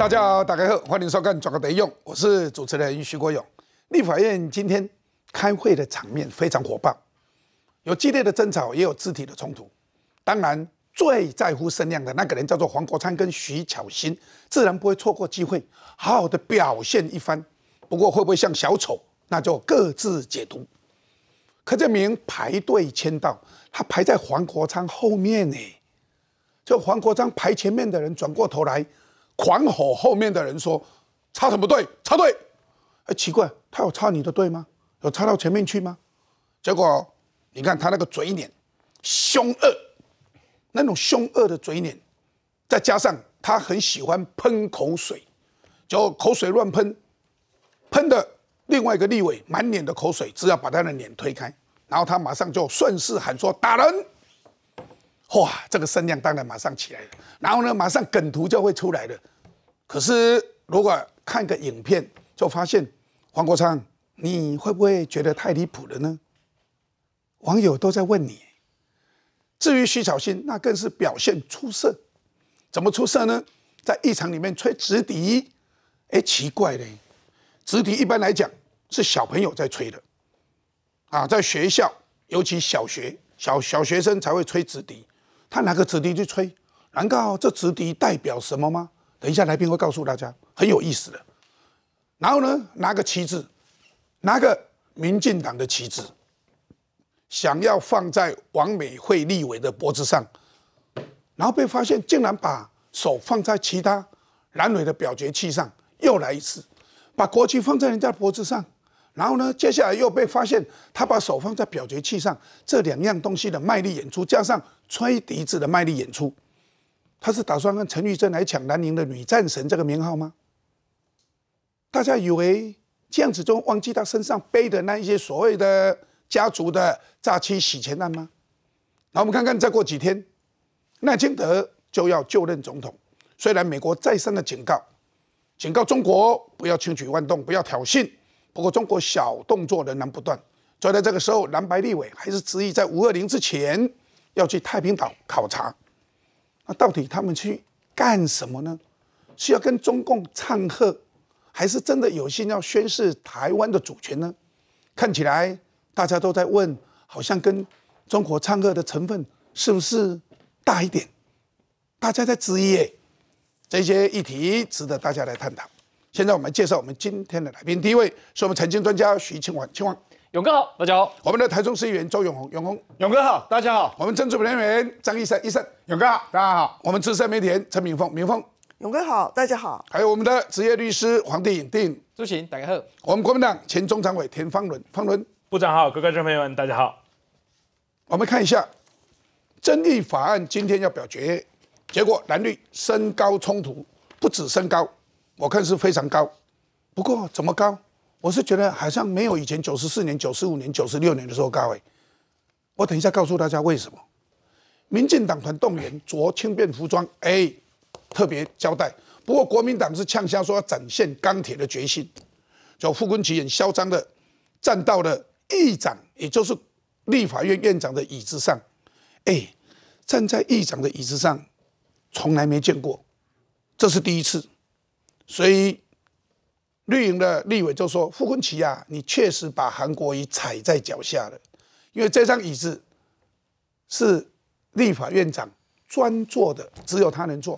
大家好，打开后欢迎收看《转个得用》，我是主持人徐国勇。立法院今天开会的场面非常火爆，有激烈的争吵，也有肢体的冲突。当然，最在乎身量的那个人叫做黄国昌跟徐巧芯，自然不会错过机会，好好的表现一番。不过会不会像小丑，那就各自解读。柯建明排队签到，他排在黄国昌后面呢。就黄国昌排前面的人转过头来。狂吼后面的人说：“插什么队？插队！哎，奇怪，他有插你的队吗？有插到前面去吗？”结果，你看他那个嘴脸，凶恶，那种凶恶的嘴脸，再加上他很喜欢喷口水，就口水乱喷，喷的另外一个立委满脸的口水，只要把他的脸推开，然后他马上就顺势喊说：“打人！”哇，这个声量当然马上起来了，然后呢，马上梗图就会出来了。可是如果看个影片，就发现黄国昌，你会不会觉得太离谱了呢？网友都在问你。至于徐小新，那更是表现出色。怎么出色呢？在一场里面吹直笛，哎，奇怪嘞！直笛一般来讲是小朋友在吹的，啊，在学校，尤其小学小小学生才会吹直笛。他拿个纸笛去吹，难道这纸笛代表什么吗？等一下来宾会告诉大家，很有意思的。然后呢，拿个旗帜，拿个民进党的旗帜，想要放在王美惠立委的脖子上，然后被发现竟然把手放在其他蓝委的表决器上，又来一次，把国旗放在人家脖子上。然后呢？接下来又被发现，他把手放在表决器上，这两样东西的卖力演出，加上吹笛子的卖力演出，他是打算让陈玉珍来抢南宁的女战神这个名号吗？大家以为这样子就忘记他身上背的那一些所谓的家族的诈欺洗钱案吗？那我们看看，再过几天，赖清德就要就任总统。虽然美国再三的警告，警告中国不要轻举妄动，不要挑衅。不过，中国小动作仍然不断。所以，在这个时候，蓝白立委还是执意在五二零之前要去太平岛考察。那到底他们去干什么呢？是要跟中共唱和，还是真的有心要宣示台湾的主权呢？看起来大家都在问，好像跟中国唱和的成分是不是大一点？大家在质疑，这些议题值得大家来探讨。现在我们介绍我们今天的来宾，第一位是我们财经专家徐清旺，清旺，勇哥好，大家好。我们的台中市议员周永红，永红，勇哥好，大家好。我们政治部人员张医生，医生，勇哥好，大家好。我们资深媒体陈敏凤，敏凤，勇哥好，大家好。还有我们的职业律师黄定定，朱晴，大家好。我们国民党前中常委田方伦，方伦部长好，各位朋友们大家好。我们看一下，争议法案今天要表决，结果蓝绿升高冲突，不止升高。我看是非常高，不过怎么高？我是觉得好像没有以前九十四年、九十五年、九十六年的时候高哎。我等一下告诉大家为什么。民进党团动员着轻便服装，哎，特别交代。不过国民党是呛声说要展现钢铁的决心，就傅昆萁很嚣张的站到了议长，也就是立法院院长的椅子上，哎，站在议长的椅子上，从来没见过，这是第一次。所以，绿营的立委就说：“傅昆奇啊，你确实把韩国瑜踩在脚下了，因为这张椅子是立法院长专坐的，只有他能坐。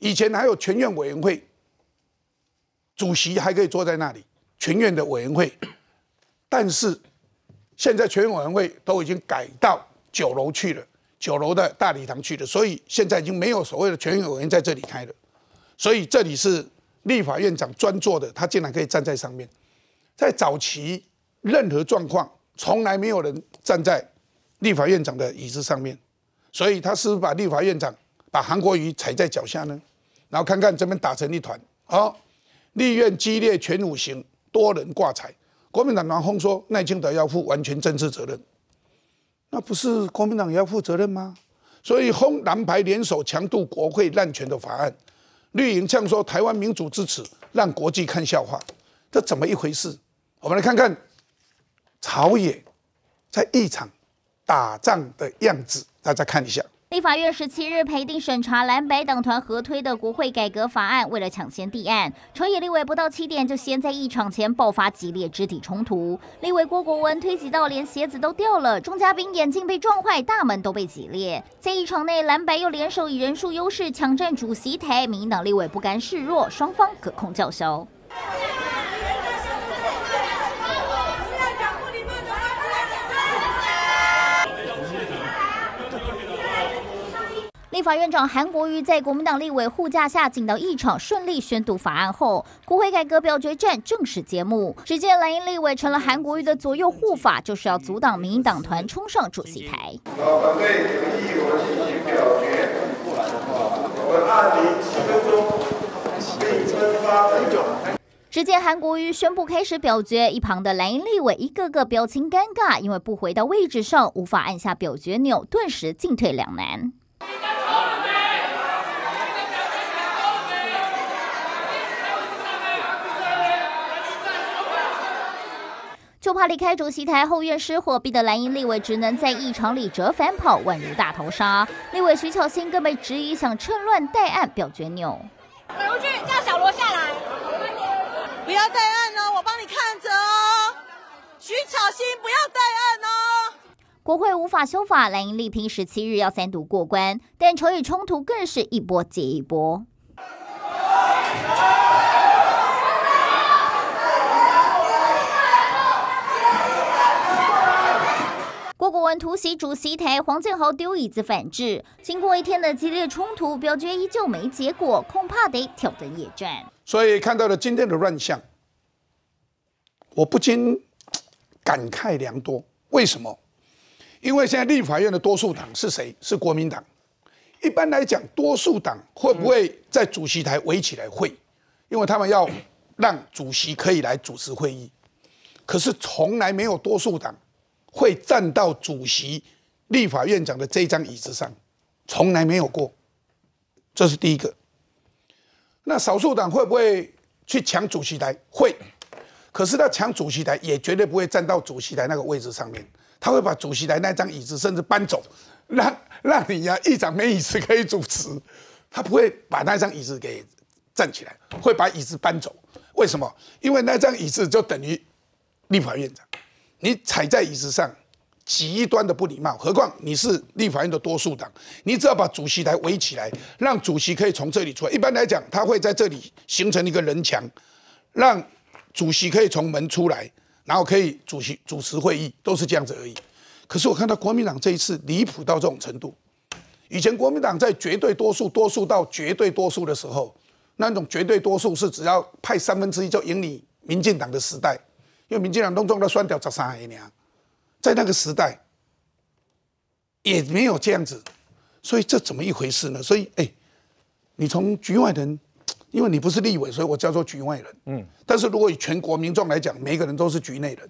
以前还有全院委员会主席还可以坐在那里，全院的委员会。但是现在全院委员会都已经改到九楼去了，九楼的大礼堂去了，所以现在已经没有所谓的全院委员在这里开了。所以这里是。”立法院长专座的，他竟然可以站在上面。在早期，任何状况从来没有人站在立法院长的椅子上面，所以他是不是把立法院长把韩国瑜踩在脚下呢？然后看看这边打成一团，哦，立院激烈全武行，多人挂彩。国民党狂轰说赖清德要负完全政治责任，那不是国民党也要负责任吗？所以轰蓝牌联手强渡国会滥权的法案。绿营这样说：“台湾民主支持，让国际看笑话，这怎么一回事？”我们来看看朝野在一场打仗的样子，大家看一下。立法院十七日陪定审查蓝白党团合推的国会改革法案，为了抢先立案，朝野立委不到七点就先在议场前爆发激烈肢体冲突，立委郭国文推挤到连鞋子都掉了，钟嘉宾眼镜被撞坏，大门都被挤裂。在议场内，蓝白又联手以人数优势抢占主席台，民党立委不甘示弱，双方隔空叫嚣。立法院长韩国瑜在国民党立委护驾下，进到一场顺利宣读法案后，国会改革表决战正式揭幕。只见蓝营立委成了韩国瑜的左右护法，就是要阻挡民进党团冲上主席台。有意，我进行表决。我七分钟分发只见韩国瑜宣布开始表决，一旁的蓝营立委一个个表情尴尬，因为不回到位置上无法按下表决钮，顿时进退两难。就怕离开主席台后院失火，逼得蓝营立委只能在议场里折返跑，宛如大逃杀。立委徐巧芯更被质疑想趁乱代案表决。扭，刘志叫小罗下来，不要再按了，我帮你看着哦。徐巧芯，不要带案哦。国会无法修法，蓝营力拼十七日要三读过关，但仇与冲突更是一波接一波。郭国文突袭主席台，黄建豪丢椅子反制。经过一天的激烈冲突，表决依旧没结果，恐怕得挑灯夜战。所以看到了今天的乱象，我不禁感慨良多。为什么？因为现在立法院的多数党是谁？是国民党。一般来讲，多数党会不会在主席台围起来会？因为他们要让主席可以来主持会议。可是从来没有多数党会站到主席、立法院长的这张椅子上，从来没有过。这是第一个。那少数党会不会去抢主席台？会。可是他抢主席台，也绝对不会站到主席台那个位置上面。他会把主席台那张椅子甚至搬走，让让你呀，议长没椅子可以主持。他不会把那张椅子给站起来，会把椅子搬走。为什么？因为那张椅子就等于立法院长，你踩在椅子上极端的不礼貌。何况你是立法院的多数党，你只要把主席台围起来，让主席可以从这里出来。一般来讲，他会在这里形成一个人墙，让主席可以从门出来。然后可以主席主持会议，都是这样子而已。可是我看到国民党这一次离谱到这种程度。以前国民党在绝对多数、多数到绝对多数的时候，那种绝对多数是只要派三分之一就赢你民进党的时代，因为民进党弄中的三条早三姨娘，在那个时代也没有这样子。所以这怎么一回事呢？所以哎，你从局外人。因为你不是立委，所以我叫做局外人。嗯，但是如果以全国民众来讲，每个人都是局内人。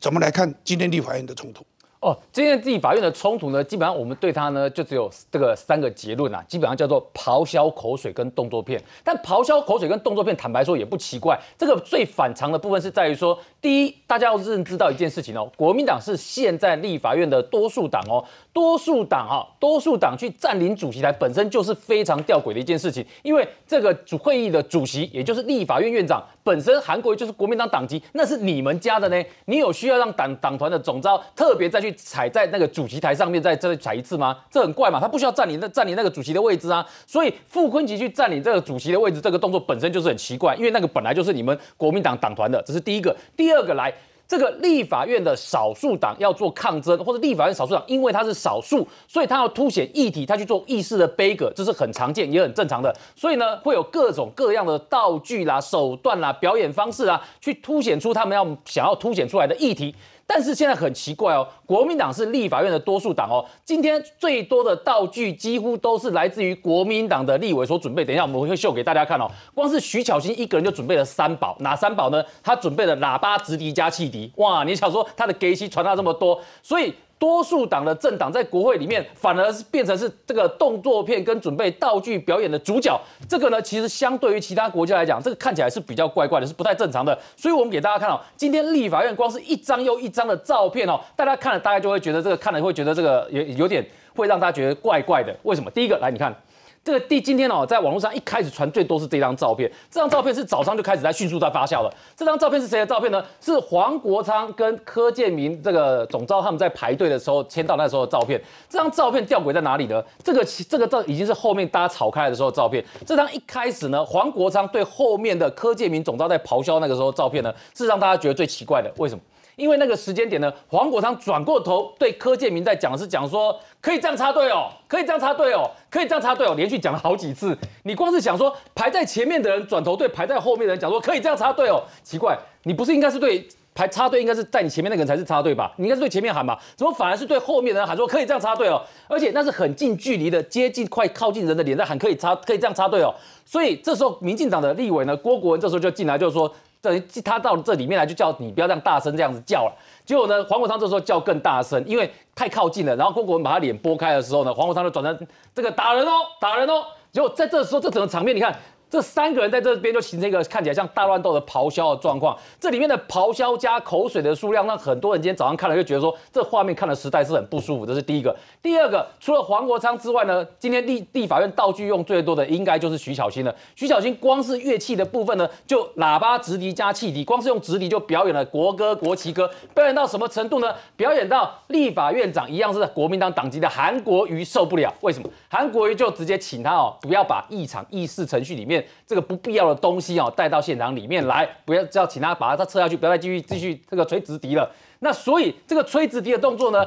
怎么来看今天立法院的冲突？哦，今天立法院的冲突呢，基本上我们对他呢，就只有这个三个结论啊。基本上叫做咆哮、口水跟动作片。但咆哮、口水跟动作片，坦白说也不奇怪。这个最反常的部分是在于说。第一，大家要认知到一件事情哦，国民党是现在立法院的多数党哦，多数党哈，多数党去占领主席台本身就是非常吊诡的一件事情，因为这个主会议的主席，也就是立法院院长，本身韩国瑜就是国民党党籍，那是你们家的呢，你有需要让党党团的总召特别再去踩在那个主席台上面再再踩一次吗？这很怪嘛，他不需要占领那占领那个主席的位置啊，所以傅昆萁去占领这个主席的位置，这个动作本身就是很奇怪，因为那个本来就是你们国民党党团的，这是第一个，第。二。第二个来，这个立法院的少数党要做抗争，或者立法院少数党，因为它是少数，所以他要凸显议题，他去做议事的悲歌，这是很常见也很正常的。所以呢，会有各种各样的道具啦、手段啦、表演方式啦，去凸显出他们要想要凸显出来的议题。但是现在很奇怪哦，国民党是立法院的多数党哦，今天最多的道具几乎都是来自于国民党的立委所准备，等一下我们会秀给大家看哦。光是徐巧芯一个人就准备了三宝，哪三宝呢？他准备了喇叭、直笛加汽笛。哇，你想说他的 G C 传达这么多，所以。多数党的政党在国会里面反而是变成是这个动作片跟准备道具表演的主角，这个呢其实相对于其他国家来讲，这个看起来是比较怪怪的，是不太正常的。所以，我们给大家看哦，今天立法院光是一张又一张的照片哦，大家看了大概就会觉得这个看了会觉得这个有有点会让大家觉得怪怪的。为什么？第一个来你看。这个地今天哦，在网络上一开始传最多是这张照片，这张照片是早上就开始在迅速在发酵了。这张照片是谁的照片呢？是黄国昌跟柯建明这个总召他们在排队的时候签到那时候的照片。这张照片吊诡在哪里呢？这个这个照已经是后面大家吵开来的时候照片。这张一开始呢，黄国昌对后面的柯建明总召在咆哮那个时候照片呢，是让大家觉得最奇怪的。为什么？因为那个时间点呢，黄国昌转过头对柯建明在讲，是讲说可以这样插队哦，可以这样插队哦，可以这样插队哦，连续讲了好几次。你光是想说排在前面的人转头对排在后面的人讲说可以这样插队哦，奇怪，你不是应该是对排插队应该是在你前面那个人才是插队吧？你应该是对前面喊吧？怎么反而是对后面的人喊说可以这样插队哦？而且那是很近距离的，接近快靠近人的脸在喊，可以插，可以这样插队哦。所以这时候民进党的立委呢，郭国文这时候就进来就说。等于他到这里面来就叫你不要这样大声这样子叫了，结果呢黄国昌这时候叫更大声，因为太靠近了。然后郭国文把他脸拨开的时候呢，黄国昌就转成这个打人哦，打人哦。结果在这时候这整个场面，你看。这三个人在这边就形成一个看起来像大乱斗的咆哮的状况。这里面的咆哮加口水的数量，让很多人今天早上看了就觉得说，这画面看的实在是很不舒服。这是第一个。第二个，除了黄国昌之外呢，今天立立法院道具用最多的应该就是徐小新了。徐小新光是乐器的部分呢，就喇叭、直笛加气笛，光是用直笛就表演了国歌、国旗歌，表演到什么程度呢？表演到立法院长一样是国民党党籍的韩国瑜受不了。为什么？韩国瑜就直接请他哦，不要把一场议事程序里面。这个不必要的东西哦，带到现场里面来，不要叫请他把他撤下去，不要再继续继续这个垂直敌了。那所以这个垂直敌的动作呢？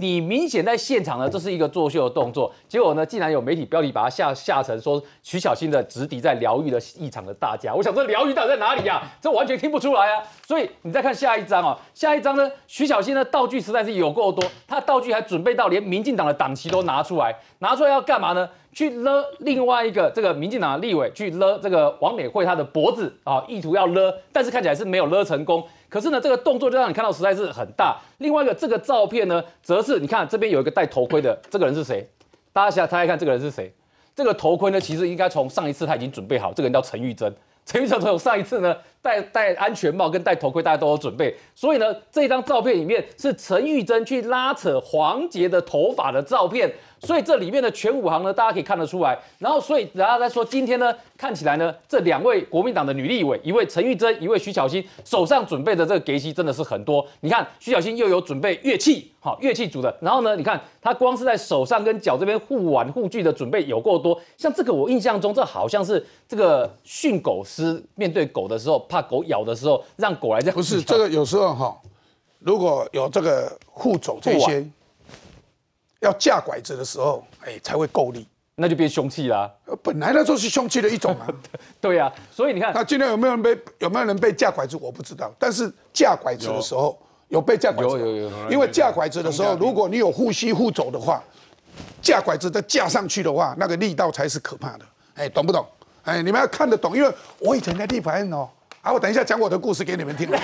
你明显在现场呢，这是一个作秀的动作，结果呢，竟然有媒体标题把它下下沉，说徐小新的直抵在疗愈了一场的大家。我想说疗愈到底在哪里呀？这完全听不出来啊！所以你再看下一章哦，下一章呢，徐小新的道具实在是有够多，他道具还准备到连民进党的党旗都拿出来，拿出来要干嘛呢？去勒另外一个这个民进党立委去勒这个王美惠她的脖子啊，意图要勒，但是看起来是没有勒成功。可是呢，这个动作就让你看到实在是很大。另外一个，这个照片呢，则是你看这边有一个戴头盔的，这个人是谁？大家想猜一看这个人是谁？这个头盔呢，其实应该从上一次他已经准备好。这个人叫陈玉珍，陈玉珍从上一次呢，戴戴安全帽跟戴头盔，大家都有准备。所以呢，这张照片里面是陈玉珍去拉扯黄杰的头发的照片。所以这里面的全武行呢，大家可以看得出来。然后，所以然家在说，今天呢，看起来呢，这两位国民党的女立委，一位陈玉珍，一位徐巧芯，手上准备的这个乐息真的是很多。你看，徐巧芯又有准备乐器，哈，乐器组的。然后呢，你看她光是在手上跟脚这边护挽护具的准备有够多。像这个，我印象中，这好像是这个训狗师面对狗的时候，怕狗咬的时候，让狗来在不是这个有时候哈，如果有这个护肘这些。要架拐子的时候，哎，才会够力，那就变凶器啦。本来那就是凶器的一种啊。对呀，所以你看，那今天有没有人被有没有人被架拐子，我不知道。但是架拐子的时候，有被架拐子。有有有。因为架拐子的时候，如果你有护膝护肘的话，架拐子再架上去的话，那个力道才是可怕的。哎，懂不懂？哎，你们要看得懂，因为我以前在地盘哦。啊，我等一下讲我的故事给你们听。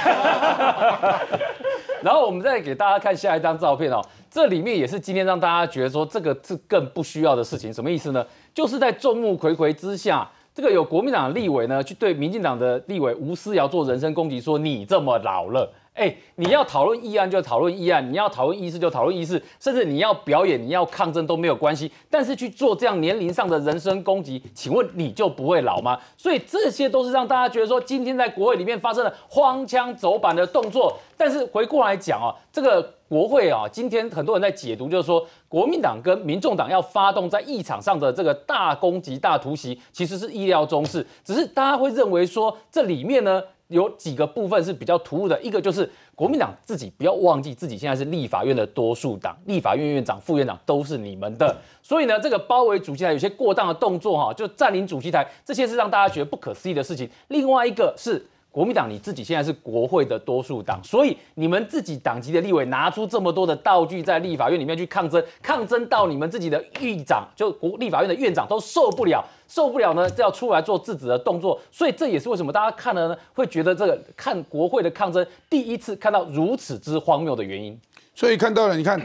然后我们再给大家看下一张照片哦。这里面也是今天让大家觉得说这个是更不需要的事情，什么意思呢？就是在众目睽睽之下，这个有国民党立委呢去对民进党的立委吴思瑶做人身攻击，说你这么老了。哎，你要讨论议案就讨论议案，你要讨论议事就讨论议事，甚至你要表演、你要抗争都没有关系。但是去做这样年龄上的人身攻击，请问你就不会老吗？所以这些都是让大家觉得说，今天在国会里面发生了荒腔走板的动作。但是回过来讲哦，这个国会啊，今天很多人在解读，就是说国民党跟民众党要发动在议场上的这个大攻击、大突袭，其实是意料中事。只是大家会认为说，这里面呢。有几个部分是比较突兀的，一个就是国民党自己不要忘记自己现在是立法院的多数党，立法院院长、副院长都是你们的，所以呢，这个包围主席台有些过当的动作哈，就占领主席台，这些是让大家觉得不可思议的事情。另外一个是。国民党你自己现在是国会的多数党，所以你们自己党籍的立委拿出这么多的道具在立法院里面去抗争，抗争到你们自己的议长，就国立法院的院长都受不了，受不了呢，就要出来做制止的动作。所以这也是为什么大家看了呢，会觉得这个看国会的抗争，第一次看到如此之荒谬的原因。所以看到了，你看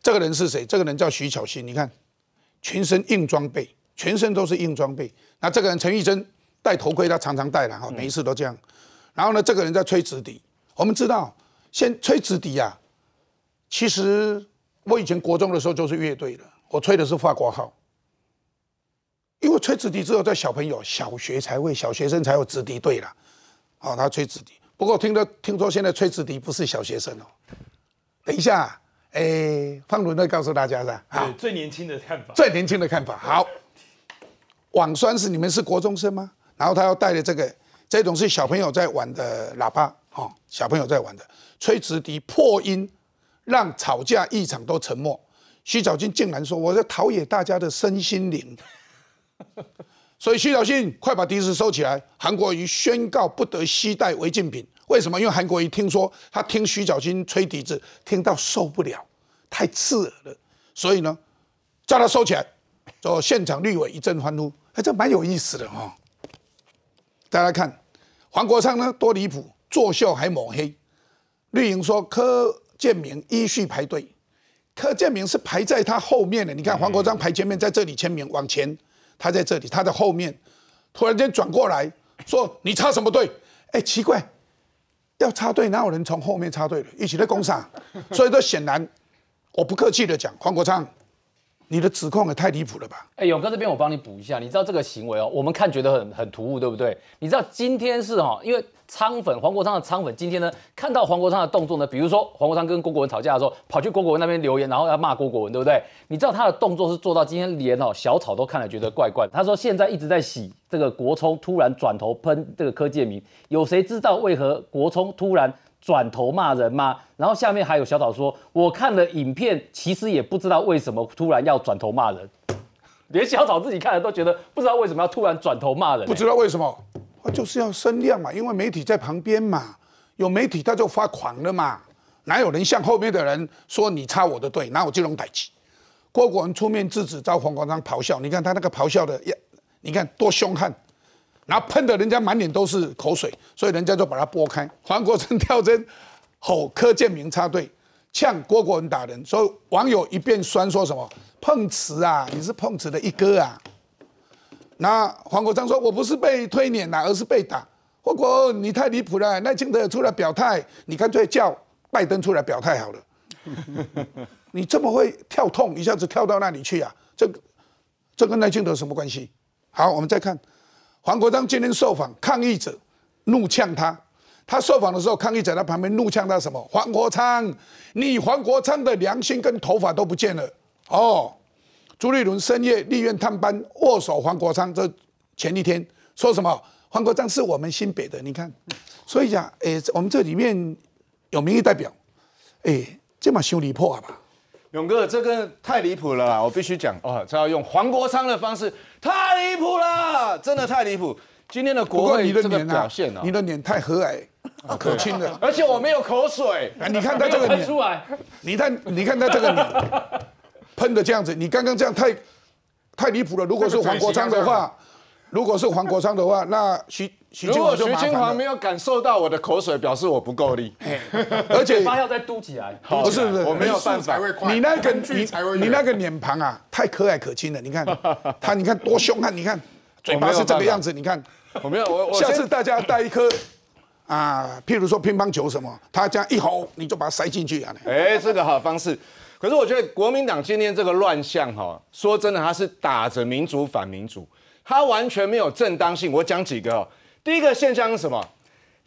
这个人是谁？这个人叫徐巧芯，你看，全身硬装备，全身都是硬装备。那这个人陈玉珍戴头盔，他常常戴的哈，每次都这样。然后呢，这个人在吹纸笛。我们知道，先吹纸笛啊，其实我以前国中的时候就是乐队的，我吹的是法国号。因为吹纸笛只有在小朋友、小学才会，小学生才有纸笛队了。哦，他吹纸笛。不过听到听说现在吹纸笛不是小学生哦。等一下，哎，方伦再告诉大家噻。啊，最年轻的看法，最年轻的看法。好，网酸是你们是国中生吗？然后他要带的这个。这种是小朋友在玩的喇叭，哈，小朋友在玩的吹笛子破音，让吵架一场都沉默。徐小军竟然说：“我在陶冶大家的身心灵。”所以徐小军快把笛子收起来。韩国瑜宣告不得携带违禁品。为什么？因为韩国瑜听说他听徐小军吹笛子，听到受不了，太刺耳了。所以呢，叫他收起来。然现场绿委一阵欢呼，哎，这蛮有意思的哈。大家看。黄国昌呢？多离谱，作秀还抹黑。绿营说柯建明依序排队，柯建明是排在他后面的。你看黄国昌排前面在这里签名，往前他在这里，他的后面突然间转过来说：“你插什么队？”哎，奇怪，要插队哪有人从后面插队的？一起在攻厂，所以说显然，我不客气的讲，黄国昌。你的指控也太离谱了吧！哎，勇哥这边我帮你补一下，你知道这个行为哦，我们看觉得很很突兀，对不对？你知道今天是哈，因为仓粉黄国昌的仓粉今天呢，看到黄国昌的动作呢，比如说黄国昌跟郭国文吵架的时候，跑去郭国文那边留言，然后要骂郭国文，对不对？你知道他的动作是做到今天连哦小草都看了觉得怪怪。他说现在一直在洗这个国冲，突然转头喷这个柯建明，有谁知道为何国冲突然？转头骂人吗？然后下面还有小草说：“我看了影片，其实也不知道为什么突然要转头骂人，连小草自己看了都觉得不知道为什么要突然转头骂人。”不知道为什么，就是要声量嘛，因为媒体在旁边嘛，有媒体他就发狂了嘛。哪有人向后面的人说你插我的队，那我就用打击。郭国文出面制止遭黄国昌咆哮，你看他那个咆哮的，你看多凶悍。然后喷的人家满脸都是口水，所以人家就把它拨开。黄国昌 跳针，吼柯建明插队，呛郭国文打人，所以网友一遍酸说什么“碰瓷啊，你是碰瓷的一哥啊！”那黄国昌说：“我不是被推碾，呐，而是被打。”郭国恩，你太离谱了，赖清德出来表态，你干脆叫拜登出来表态好了。你这么会跳痛，一下子跳到那里去啊？这这跟赖清德什么关系？好，我们再看。黄国昌今天受访，抗议者怒呛他。他受访的时候，抗议者在旁边怒呛他什么？黄国昌，你黄国昌的良心跟头发都不见了哦。朱立伦深夜立院探班，握手黄国昌这前一天说什么？黄国昌是我们新北的，你看，所以讲，哎，我们这里面有民意代表，哎，这么修理破案吧。勇哥，这个太离谱了，我必须讲哦，这要用黄国昌的方式，太离谱了，真的太离谱。今天的国会的个表现啊，你的脸太和蔼可亲了，而且我没有口水。你看他这个脸，出来，你看你看他这个喷的这样子，你刚刚这样太太离谱了。如果是黄国昌的话，如果是黄国昌的话，那徐。如果徐金煌没有感受到我的口水，表示我不够力，而且发要再嘟起来，不是，我没有办法。你那个你那个脸庞啊，太可蔼可亲了。你看 他，你看多凶悍，你看嘴巴是这个样子。你看，我没有，我下次大家带一颗啊，譬如说乒乓球什么，他这样一吼，你就把它塞进去啊。哎，这个好方式。可是我觉得国民党今天这个乱象哈，说真的，他是打着民主反民主，他完全没有正当性。我讲几个。第一个现象是什么？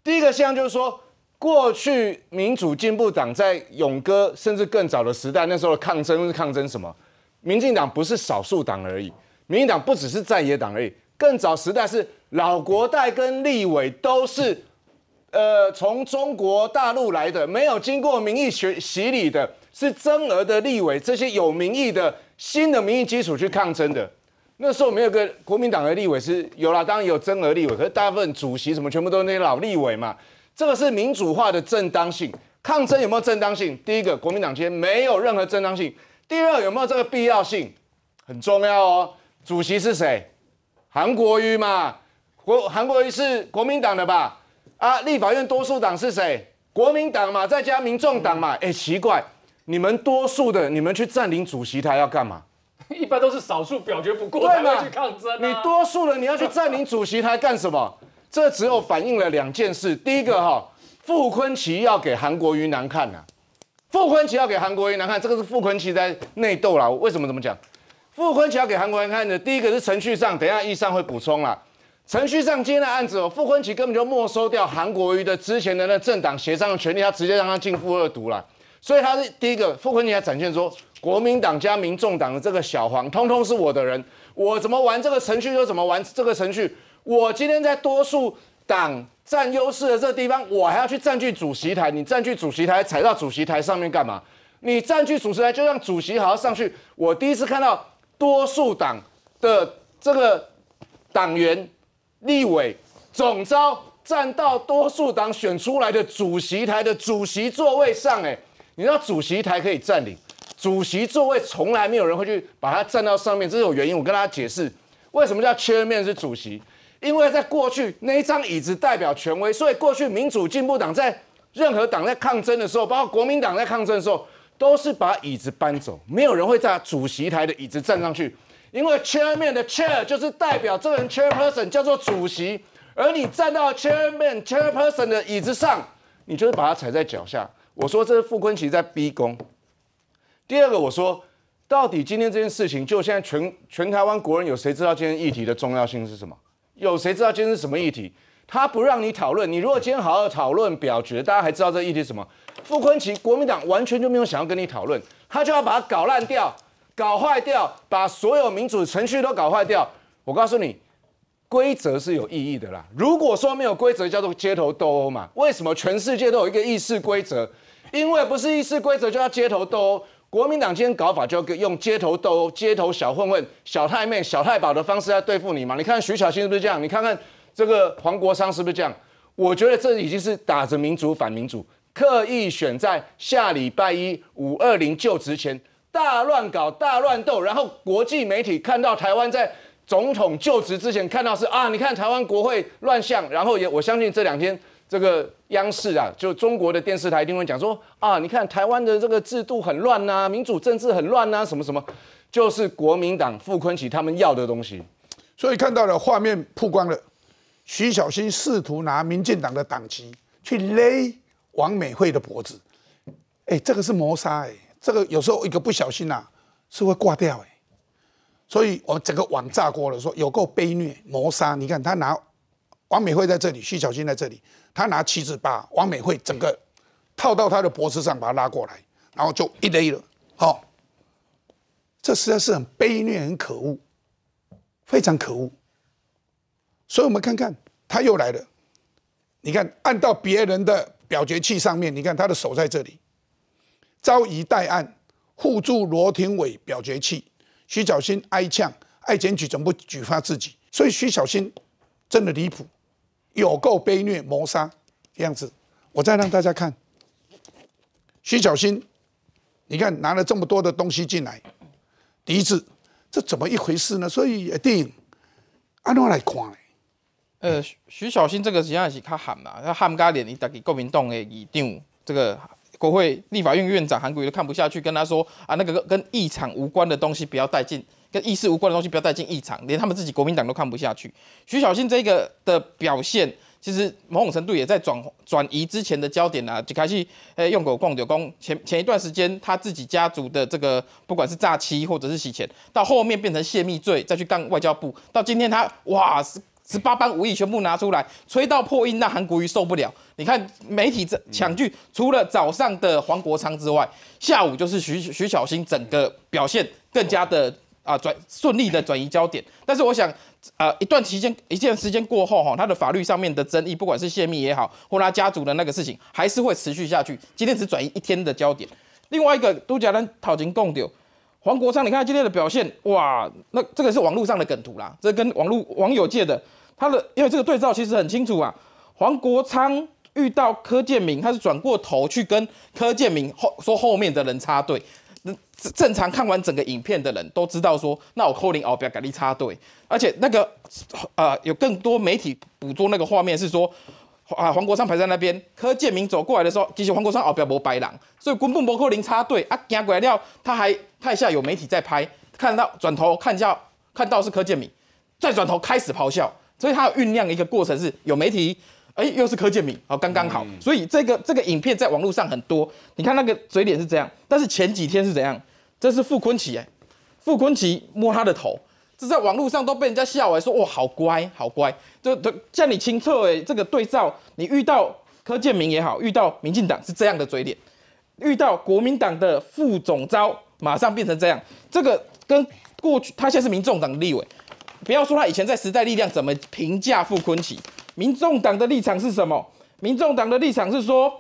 第一个现象就是说，过去民主进步党在勇哥甚至更早的时代，那时候的抗争是抗争什么？民进党不是少数党而已，民进党不只是在野党而已。更早时代是老国代跟立委都是呃从中国大陆来的，没有经过民意学洗礼的，是真儿的立委，这些有民意的新的民意基础去抗争的。那时候没有个国民党的立委是有啦，当然有增额立委，可是大部分主席什么全部都是那些老立委嘛。这个是民主化的正当性，抗争有没有正当性？第一个，国民党今天没有任何正当性；第二，有没有这个必要性？很重要哦。主席是谁？韩国瑜嘛？国韩国瑜是国民党的吧？啊，立法院多数党是谁？国民党嘛，再加民众党嘛？哎，奇怪，你们多数的，你们去占领主席台要干嘛？一般都是少数表决不过，对吗？去抗争。你多数了，你要去占领主席台干什么？这只有反映了两件事。第一个哈，傅昆奇要给韩国瑜难看呐。傅昆奇要给韩国瑜难看，这个是傅昆奇在内斗啦。为什么这么讲？傅昆奇要给韩国瑜看的，第一个是程序上，等下易长会补充啦。程序上今天的案子哦，傅昆奇根本就没收掉韩国瑜的之前的那政党协商的权利，他直接让他进负二读了。所以他是第一个傅坤杰展现说，国民党加民众党的这个小黄，通通是我的人。我怎么玩这个程序就怎么玩这个程序。我今天在多数党占优势的这地方，我还要去占据主席台。你占据主席台，踩到主席台上面干嘛？你占据主席台，就让主席好好上去。我第一次看到多数党的这个党员、立委总招站到多数党选出来的主席台的主席座位上，哎。你知道主席台可以占领，主席座位从来没有人会去把它站到上面，这是有原因。我跟大家解释为什么叫 chairman 是主席，因为在过去那一张椅子代表权威，所以过去民主进步党在任何党在抗争的时候，包括国民党在抗争的时候，都是把椅子搬走，没有人会在主席台的椅子站上去。因为 chairman 的 chair 就是代表这个人 chairperson 叫做主席，而你站到 chairman chairperson 的椅子上，你就是把它踩在脚下。我说这是傅昆萁在逼宫。第二个，我说到底今天这件事情，就现在全全台湾国人有谁知道今天议题的重要性是什么？有谁知道今天是什么议题？他不让你讨论，你如果今天好好讨论、表决，大家还知道这议题什么？傅昆萁国民党完全就没有想要跟你讨论，他就要把它搞烂掉、搞坏掉，把所有民主程序都搞坏掉。我告诉你，规则是有意义的啦。如果说没有规则，叫做街头斗殴嘛？为什么全世界都有一个议事规则？因为不是议事规则就要街头斗殴，国民党今天搞法就用街头斗殴、街头小混混、小太妹、小太保的方式来对付你嘛？你看徐巧芯是不是这样？你看看这个黄国昌是不是这样？我觉得这已经是打着民主反民主，刻意选在下礼拜一五二零就职前大乱搞、大乱斗，然后国际媒体看到台湾在总统就职之前看到是啊，你看台湾国会乱象，然后也我相信这两天。这个央视啊，就中国的电视台，一定会讲说啊，你看台湾的这个制度很乱呐，民主政治很乱呐，什么什么，就是国民党傅坤奇他们要的东西，所以看到了画面曝光了，徐小新试图拿民进党的党旗去勒王美惠的脖子，哎，这个是谋杀，哎，这个有时候一个不小心呐，是会挂掉，哎，所以我们整个网炸锅了，说有够卑劣谋杀，你看他拿王美惠在这里，徐小新在这里。他拿旗子把王美惠整个套到他的脖子上，把他拉过来，然后就一勒了。好，这实在是很卑劣、很可恶，非常可恶。所以我们看看，他又来了。你看按到别人的表决器上面，你看他的手在这里，招以待案，护住罗廷伟表决器。徐小新挨呛，爱检举怎么不举发自己？所以徐小新真的离谱。有够被虐、谋杀的样子，我再让大家看。徐小新，你看拿了这么多的东西进来，第一次，这怎么一回事呢？所以一定按哪来看呢？呃，徐小新这个实际上是他喊嘛，他喊加连你得给国民党的议定这个国会立法院院长韩国瑜都看不下去，跟他说啊，那个跟议场无关的东西不要带进。跟议事无关的东西不要带进议场，连他们自己国民党都看不下去。徐小新这个的表现，其实某种程度也在转转移之前的焦点啊，就开始诶用狗逛柳宫。前前一段时间他自己家族的这个不管是诈欺或者是洗钱，到后面变成泄密罪，再去干外交部，到今天他哇十十八般武艺全部拿出来，吹到破音，让韩国瑜受不了。你看媒体这抢剧，除了早上的黄国昌之外，下午就是徐徐小新，整个表现更加的。啊，转顺利的转移焦点，但是我想，呃，一段期间，一段时间过后，哈，他的法律上面的争议，不管是泄密也好，或他家族的那个事情，还是会持续下去。今天只转移一天的焦点。另外一个，杜嘉人讨薪共丢，黄国昌，你看今天的表现，哇，那这个是网络上的梗图啦，这跟网络网友借的。他的，因为这个对照其实很清楚啊，黄国昌遇到柯建明，他是转过头去跟柯建明后说后面的人插队。正常看完整个影片的人都知道说，那我扣零哦不要赶你插队，而且那个呃有更多媒体捕捉那个画面是说，啊黄国昌排在那边，柯建明走过来的时候，其实黄国昌后不要摸白狼，所以根本没扣零插队啊，过来了，他还看一下有媒体在拍，看到转头看一下看到是柯建明，再转头开始咆哮，所以他要酝酿一个过程是有媒体。哎，又是柯建明，好，刚刚好。所以这个这个影片在网络上很多，你看那个嘴脸是这样，但是前几天是怎样？这是傅昆萁，哎，傅昆萁摸他的头，这在网络上都被人家笑，哎，说哇，好乖，好乖，就叫你清澈，哎，这个对照，你遇到柯建明也好，遇到民进党是这样的嘴脸，遇到国民党的副总召，马上变成这样。这个跟过去他现在是民众党立委，不要说他以前在时代力量怎么评价傅昆萁。民众党的立场是什么？民众党的立场是说，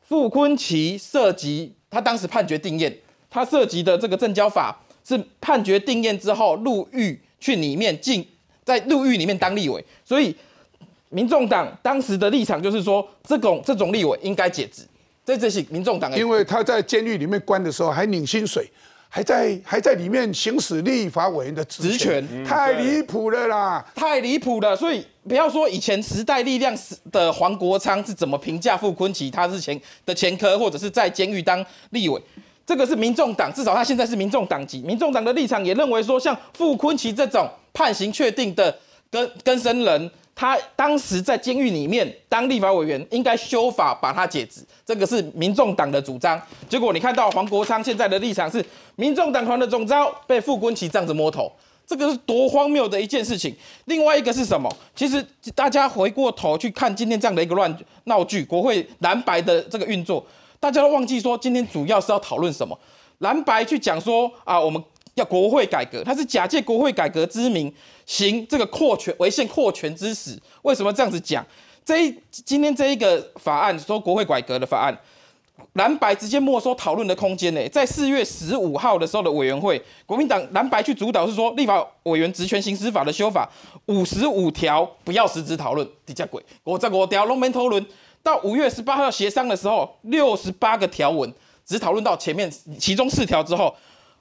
傅昆奇涉及他当时判决定验，他涉及的这个政交法是判决定验之后入狱去里面进，在入狱里面当立委，所以民众党当时的立场就是说，这种这种立委应该解职，这这是民众党因为他在监狱里面关的时候还领薪水。还在还在里面行使立法委员的职权，太离谱了啦！太离谱了，所以不要说以前时代力量的黄国昌是怎么评价傅昆奇，他是前的前科或者是在监狱当立委，这个是民众党，至少他现在是民众党籍，民众党的立场也认为说，像傅昆奇这种判刑确定的根根生人。他当时在监狱里面当立法委员，应该修法把他解职，这个是民众党的主张。结果你看到黄国昌现在的立场是民众党团的总召被傅冠奇仗着摸头，这个是多荒谬的一件事情。另外一个是什么？其实大家回过头去看今天这样的一个乱闹剧，国会蓝白的这个运作，大家都忘记说今天主要是要讨论什么。蓝白去讲说啊，我们要国会改革，他是假借国会改革之名。行这个扩权违宪扩权之死，为什么这样子讲？这今天这一个法案说国会改革的法案，蓝白直接没收讨论的空间呢？在四月十五号的时候的委员会，国民党蓝白去主导，是说立法委员职权行使法的修法，五十五条不要实质讨论，地下鬼，我在我雕龙门头轮，到五月十八号协商的时候，六十八个条文只讨论到前面其中四条之后，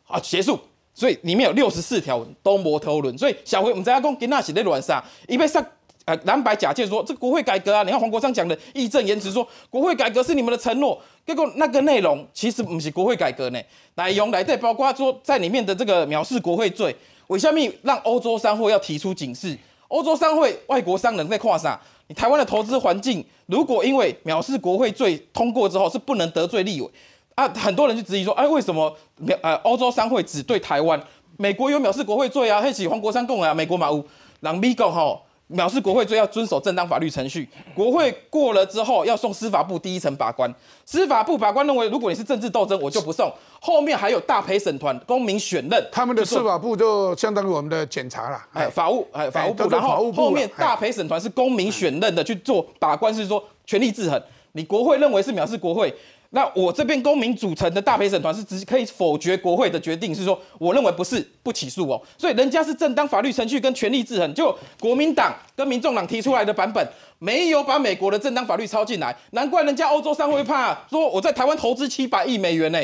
啊结束。所以里面有六十四条都摸透了。所以小辉，我们在家公给那写的乱杀，因被上呃蓝白假借说这个国会改革啊，你看黄国昌讲的义正言辞说国会改革是你们的承诺，结果那个内容其实不是国会改革呢，内容来对，包括说在里面的这个藐视国会罪，为什么让欧洲商会要提出警示，欧洲商会外国商人在跨啥，你台湾的投资环境如果因为藐视国会罪通过之后是不能得罪立委。那很多人就质疑说：“哎，为什么秒呃欧洲商会只对台湾？美国有藐视国会罪啊，还起黄国山共啊，美国嘛，有让米国吼。藐视国会罪要遵守正当法律程序，国会过了之后要送司法部第一层法官，司法部法官认为如果你是政治斗争，我就不送。后面还有大陪审团，公民选任。他们的司法部就相当于我们的检察了，哎，法务哎，法务部。然后后面大陪审团是公民选任的去做把关，是说权力制衡。你国会认为是藐视国会。”那我这边公民组成的大陪审团是直接可以否决国会的决定，是说我认为不是不起诉哦，所以人家是正当法律程序跟权力制衡，就国民党跟民众党提出来的版本没有把美国的正当法律抄进来，难怪人家欧洲商会怕说我在台湾投资七百亿美元呢，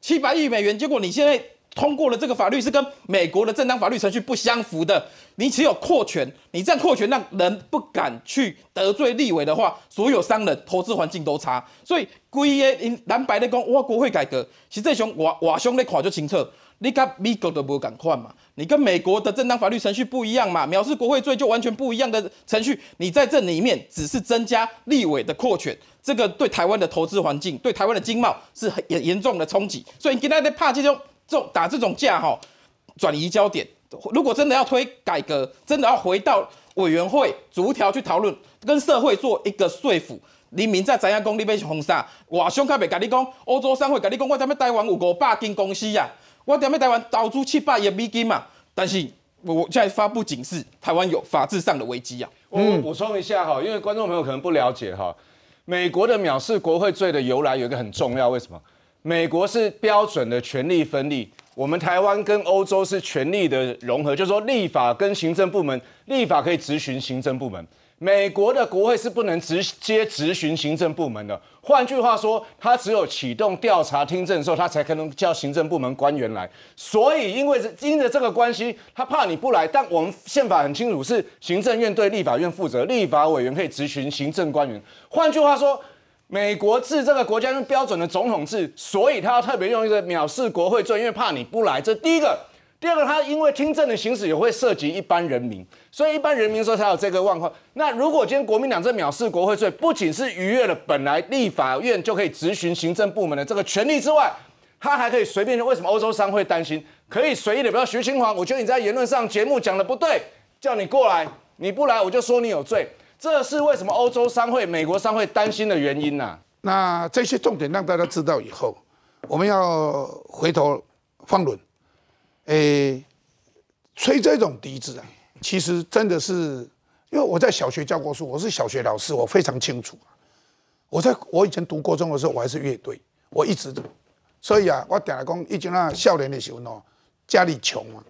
七百亿美元，结果你现在。通过了这个法律是跟美国的正当法律程序不相符的。你只有扩权，你这样扩权让人不敢去得罪立委的话，所有商人投资环境都差。所以，规个蓝白的讲哇，国会改革，实质上我我兄在看就清楚。你跟美国都不敢换嘛？你跟美国的正当法律程序不一样嘛？藐视国会罪就完全不一样的程序。你在这里面只是增加立委的扩权，这个对台湾的投资环境、对台湾的经贸是很严重的冲击。所以，今天在怕这种。这打这种架哈，转移焦点。如果真的要推改革，真的要回到委员会逐条去讨论，跟社会做一个说服，人民才知影讲你要封杀，我上个月跟你讲，欧洲商会跟你讲，我点么台湾有五百间公司呀，我点么台湾投资七百亿美金嘛。但是我现在发布警示，台湾有法治上的危机呀。我补充一下哈，因为观众朋友可能不了解哈，美国的藐视国会罪的由来有一个很重要，为什么？美国是标准的权力分立，我们台湾跟欧洲是权力的融合，就说立法跟行政部门，立法可以执行行政部门。美国的国会是不能直接执行行政部门的，换句话说，他只有启动调查听证的时候，他才可能叫行政部门官员来。所以，因为因着这个关系，他怕你不来。但我们宪法很清楚，是行政院对立法院负责，立法委员可以执行行政官员。换句话说。美国制这个国家是标准的总统制，所以他要特别用一个藐视国会罪，因为怕你不来。这第一个，第二个，他因为听证的行使也会涉及一般人民，所以一般人民说才有这个万况。那如果今天国民党这藐视国会罪，不仅是逾越了本来立法院就可以执行行政部门的这个权利之外，他还可以随便。为什么欧洲商会担心？可以随意的，不要徐清华，我觉得你在言论上节目讲的不对，叫你过来，你不来，我就说你有罪。这是为什么欧洲商会、美国商会担心的原因呢？那这些重点让大家知道以后，我们要回头放轮，诶，吹这种笛子啊，其实真的是，因为我在小学教过书，我是小学老师，我非常清楚。我在我以前读高中的时候，我还是乐队，我一直，所以啊，我常了讲以前那少年的时候哦，家里穷啊，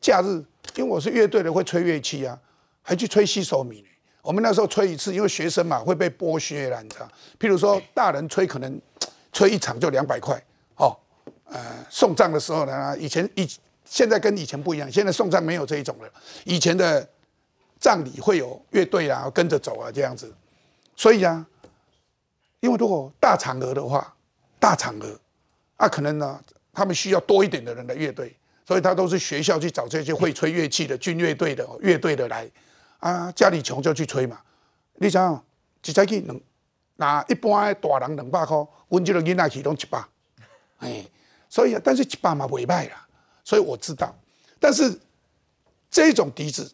假日因为我是乐队的，会吹乐器啊，还去吹西手米。我们那时候吹一次，因为学生嘛会被剥削啦，你知道？譬如说，大人吹可能 吹一场就两百块，哦，呃，送葬的时候呢，以前以现在跟以前不一样，现在送葬没有这一种了。以前的葬礼会有乐队啊，跟着走啊这样子。所以啊，因为如果大场合的话，大场合，啊可能呢他们需要多一点的人的乐队，所以他都是学校去找这些会吹乐器的军乐队的乐队的来。啊，家里穷就去吹嘛！你想，一早起两，那一般的大人两百块，阮这个囡仔去拢一百，哎，所以啊，但是爸嘛不买啦。所以我知道，但是这种笛子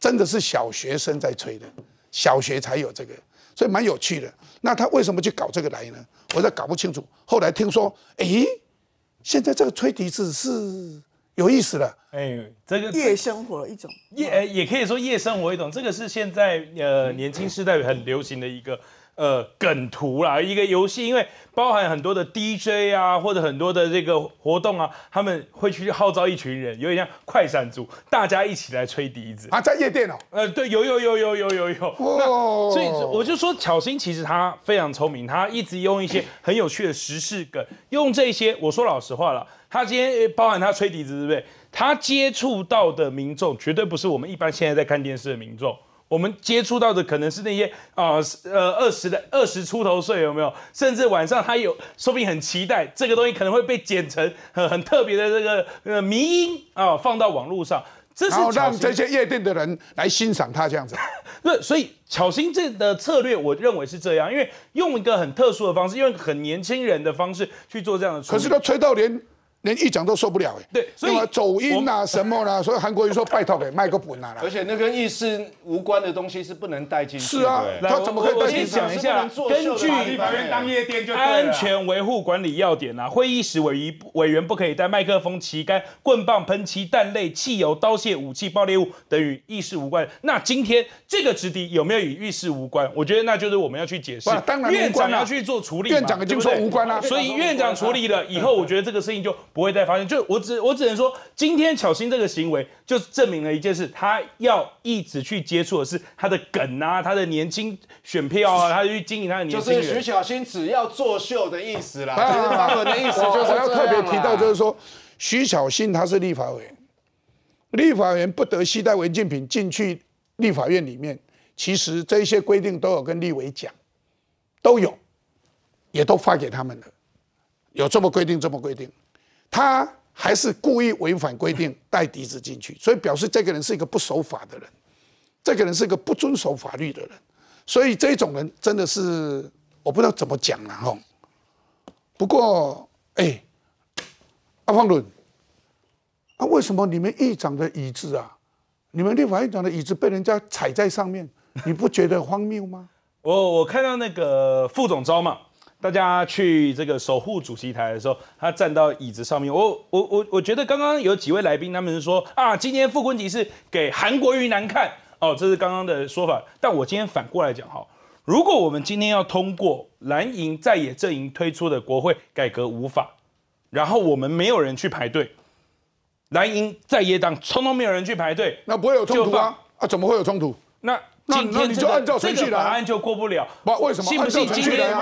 真的是小学生在吹的，小学才有这个，所以蛮有趣的。那他为什么去搞这个来呢？我在搞不清楚。后来听说，哎，现在这个吹笛子是。有意思的，哎，这个夜生活的一种，夜哎也可以说夜生活一种，这个是现在呃年轻时代很流行的一个呃梗图啦，一个游戏，因为包含很多的 DJ 啊或者很多的这个活动啊，他们会去号召一群人，有点像快闪族，大家一起来吹笛子啊，在夜店哦，呃对，有有有有有有有，所以我就说巧星其实他非常聪明，他一直用一些很有趣的时事梗，用这些，我说老实话了。他今天包含他吹笛子，对不对？他接触到的民众绝对不是我们一般现在在看电视的民众，我们接触到的可能是那些啊呃二十的二十出头岁有没有？甚至晚上他有，说不定很期待这个东西可能会被剪成很很特别的这个呃迷音啊，放到网络上，这是让这些夜店的人来欣赏他这样子。对，所以巧心这的策略，我认为是这样，因为用一个很特殊的方式，一个很年轻人的方式去做这样的。可是他吹到连。连一讲都受不了哎，对，所以走音啦什么啦，所以韩国人说 拜托给麦克本拿啦。而且那跟议事无关的东西是不能带进去。是啊，他怎么可以带进去？我先讲一下，根据安全维护管理要点啊，会议室委员委员不可以带麦克风、旗杆、棍棒、喷漆、弹类、汽油、刀械、武器、爆裂物等与议事无关。那今天这个执笛有没有与议事无关？我觉得那就是我们要去解释。当然无关了，去做处理。院长已经说无关了，所以院长处理了以后，我觉得这个事情就。不会再发生，就我只我只能说，今天巧心这个行为就证明了一件事，他要一直去接触的是他的梗啊，他的年轻选票啊，他去经营他的年轻。就是徐巧心只要作秀的意思啦，就是他们的意思。就我要特别提到，就是说徐巧心他是立法委，立法员不得携带违禁品进去立法院里面。其实这些规定都有跟立委讲，都有，也都发给他们了，有这么规定，这么规定。他还是故意违反规定 带笛子进去，所以表示这个人是一个不守法的人，这个人是一个不遵守法律的人，所以这种人真的是我不知道怎么讲了哈。不过，哎，阿方伦，啊，为什么你们议长的椅子啊，你们立法院长的椅子被人家踩在上面，你不觉得荒谬吗？我我看到那个副总召嘛。大家去这个守护主席台的时候，他站到椅子上面。我、我、我、我觉得刚刚有几位来宾，他们是说啊，今天富坤集是给韩国瑜难看哦，这是刚刚的说法。但我今天反过来讲哈，如果我们今天要通过蓝营在野阵营推出的国会改革无法，然后我们没有人去排队，蓝营在野党通通没有人去排队，那不会有冲突啊？啊，怎么会有冲突？那？那那你就按照程序来，答案就过不了。不为什么？信不信今天？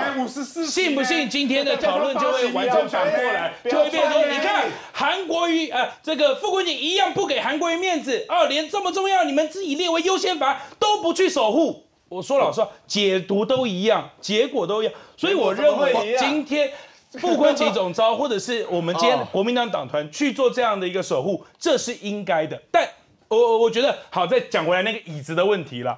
信不信今天的讨论就会完全反过来，就会变成你看韩国瑜啊，这个傅昆锦一样不给韩国瑜面子。啊，连这么重要，你们自己列为优先法案都不去守护。我说老实话，解读都一样，结果都一样。所以我认为今天傅昆锦总招，或者是我们今天国民党党团去做这样的一个守护，这是应该的。但我我觉得好，再讲回来那个椅子的问题了。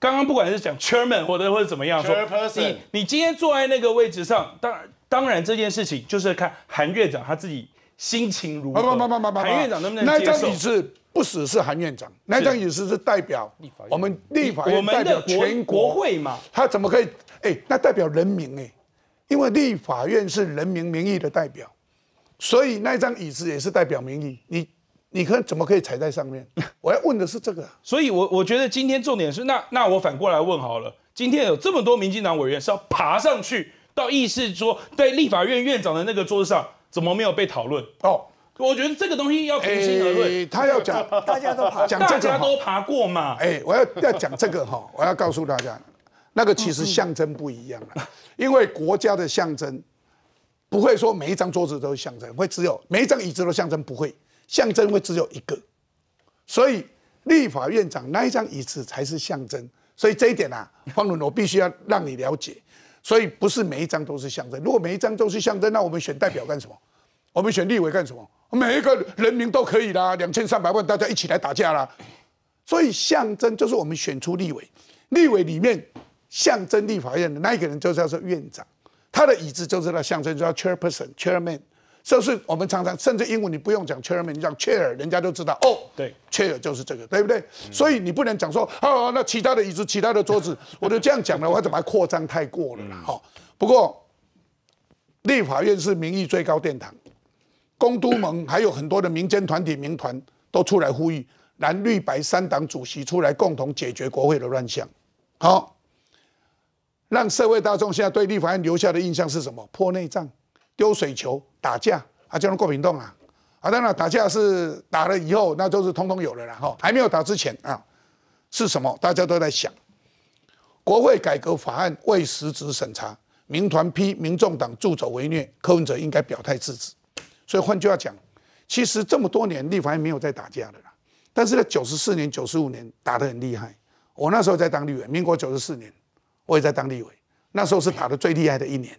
刚刚不管是讲 chairman 或者或者怎么样，说你你今天坐在那个位置上，当当然这件事情就是看韩院长他自己心情如何。不不不不不，韩院长能不能接受？那张椅子不只是韩院长，那张椅子是代表我立法院，我们的全国会嘛，他怎么可以？哎，那代表人民哎，因为立法院是人民民意的代表，所以那张椅子也是代表民意。你。你看怎么可以踩在上面？我要问的是这个，所以，我我觉得今天重点是那那我反过来问好了，今天有这么多民进党委员是要爬上去到议事桌，对立法院院长的那个桌子上，怎么没有被讨论？哦，我觉得这个东西要平心而论，他要讲，大家都爬，讲这个，大家都爬过嘛？哎，我要要讲这个哈，我要告诉大家，那个其实象征不一样了，因为国家的象征不会说每一张桌子都象征，会只有每一张椅子都象征不会。象征会只有一个，所以立法院长那一张椅子才是象征。所以这一点啊，方伦，我必须要让你了解。所以不是每一张都是象征。如果每一张都是象征，那我们选代表干什么？我们选立委干什么？每一个人民都可以啦，两千三百万大家一起来打架啦。所以象征就是我们选出立委，立委里面象征立法院的那一个人就叫做院长，他的椅子就是那象征，叫 chairperson chairman。就是我们常常甚至英文你不用讲 chairman，你讲 chair，人家都知道哦，对，chair 就是这个，对不对？所以你不能讲说啊，那其他的椅子、其他的桌子，我都这样讲了，我怎么还扩张太过了呢？好，不过立法院是民意最高殿堂，公都盟还有很多的民间团体、民团都出来呼吁，蓝绿白三党主席出来共同解决国会的乱象。好，让社会大众现在对立法院留下的印象是什么？破内脏、丢水球。打架，啊，就能过屏东啊？啊，当然打架是打了以后，那就是通通有了啦。哈，还没有打之前啊，是什么？大家都在想，国会改革法案未实质审查，民团批民众党助纣为虐，柯文哲应该表态制止。所以换句话讲，其实这么多年立法院没有在打架的啦。但是在九十四年、九十五年打得很厉害。我那时候在当立委，民国九十四年我也在当立委，那时候是打的最厉害的一年。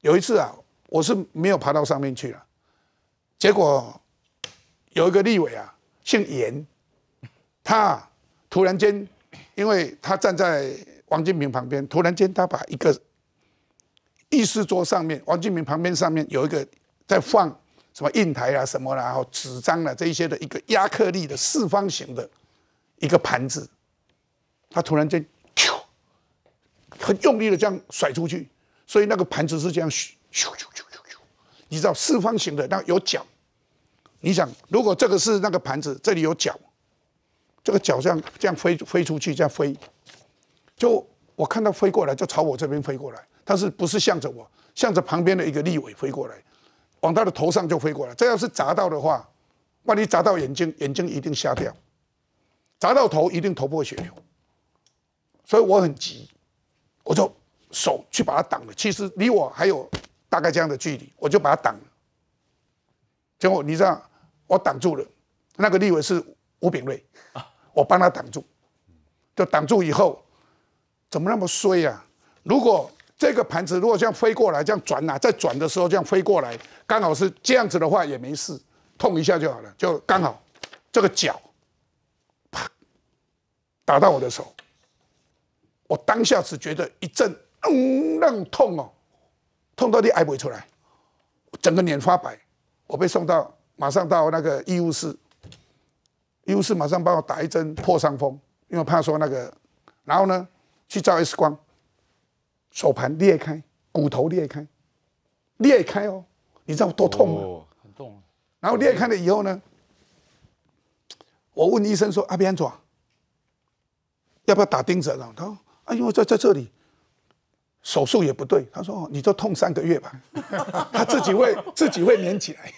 有一次啊。我是没有爬到上面去了，结果有一个立委啊，姓严，他突然间，因为他站在王金平旁边，突然间他把一个议事桌上面，王金平旁边上面有一个在放什么印台啊什么，然后纸张啊这一些的一个亚克力的四方形的一个盘子，他突然间，很用力的这样甩出去，所以那个盘子是这样。咻咻咻咻咻！你知道四方形的那有角，你想如果这个是那个盘子，这里有角，这个角这样这样飞飞出去，这样飞，就我看到飞过来，就朝我这边飞过来，但是不是向着我，向着旁边的一个立委飞过来，往他的头上就飞过来。这要是砸到的话，万一砸到眼睛，眼睛一定瞎掉；砸到头，一定头破血流。所以我很急，我就手去把它挡了。其实离我还有。大概这样的距离，我就把它挡了。结果你知道，我挡住了。那个立委是吴炳瑞我帮他挡住。就挡住以后，怎么那么衰啊？如果这个盘子如果这样飞过来，这样转啊，在转的时候这样飞过来，刚好是这样子的话也没事，痛一下就好了。就刚好这个脚，啪，打到我的手，我当下只觉得一阵嗯，那种痛哦。痛到你爱不出来，整个脸发白，我被送到马上到那个医务室，医务室马上帮我打一针破伤风，因为怕说那个，然后呢去照 X 光，手盘裂开，骨头裂开，裂开哦，你知道多痛吗？很痛。然后裂开了以后呢，我问医生说阿扁爪要不要打钉子了？他说：哎呦，在在这里。手术也不对，他说你就痛三个月吧，他自己会自己会粘起来，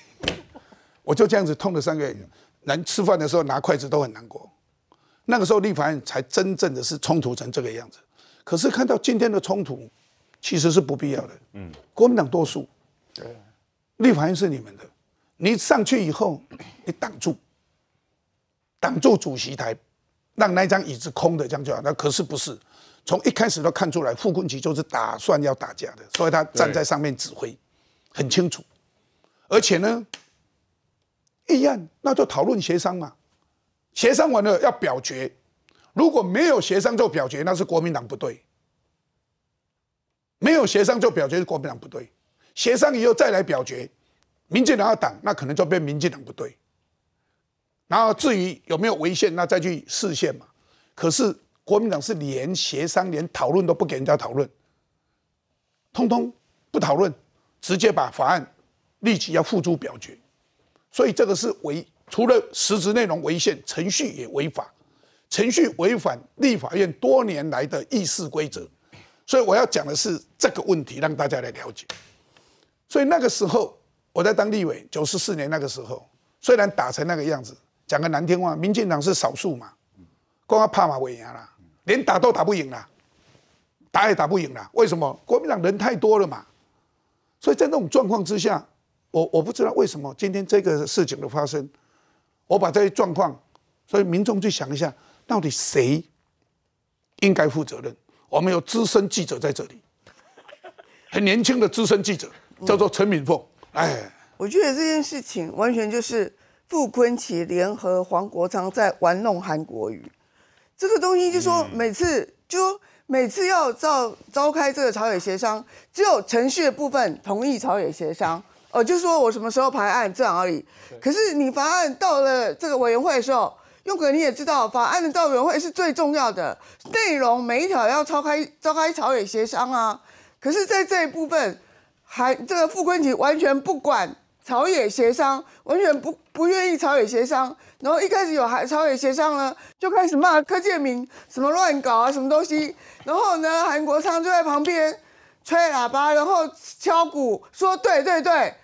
我就这样子痛了三个月，难吃饭的时候拿筷子都很难过，那个时候立法院才真正的是冲突成这个样子，可是看到今天的冲突，其实是不必要的。嗯，国民党多数，对，立法院是你们的，你上去以后你挡住，挡住主席台，让那张椅子空的这样就好，那可是不是？从一开始都看出来，傅昆萁就是打算要打架的，所以他站在上面指挥很清楚。而且呢，议案那就讨论协商嘛，协商完了要表决，如果没有协商就表决，那是国民党不对；没有协商就表决是国民党不对，协商以后再来表决，民进党要党那可能就变民进党不对。然后至于有没有违宪，那再去释宪嘛。可是。国民党是连协商、连讨论都不给人家讨论，通通不讨论，直接把法案立即要付诸表决，所以这个是违除了实质内容违宪，程序也违法，程序违反立法院多年来的议事规则，所以我要讲的是这个问题，让大家来了解。所以那个时候我在当立委，九十四年那个时候，虽然打成那个样子，讲个难听话，民进党是少数嘛，光要拍马尾牙啦。连打都打不赢了，打也打不赢了，为什么？国民党人太多了嘛，所以在那种状况之下，我我不知道为什么今天这个事情的发生，我把这些状况，所以民众去想一下，到底谁应该负责任？我们有资深记者在这里，很年轻的资深记者叫做陈敏凤，哎，我觉得这件事情完全就是傅昆萁联合黄国昌在玩弄韩国语。这个东西就说每次就每次要召召开这个朝野协商，只有程序的部分同意朝野协商，哦，就说我什么时候排案这样而已。可是你法案到了这个委员会的时候，用个你也知道，法案的到委员会是最重要的内容，每一条要召开召开朝野协商啊。可是，在这一部分，还这个傅昆萁完全不管。朝野协商完全不不愿意朝野协商，然后一开始有还朝野协商呢，就开始骂柯建明什么乱搞啊，什么东西，然后呢韩国昌就在旁边吹喇叭，然后敲鼓说对对对，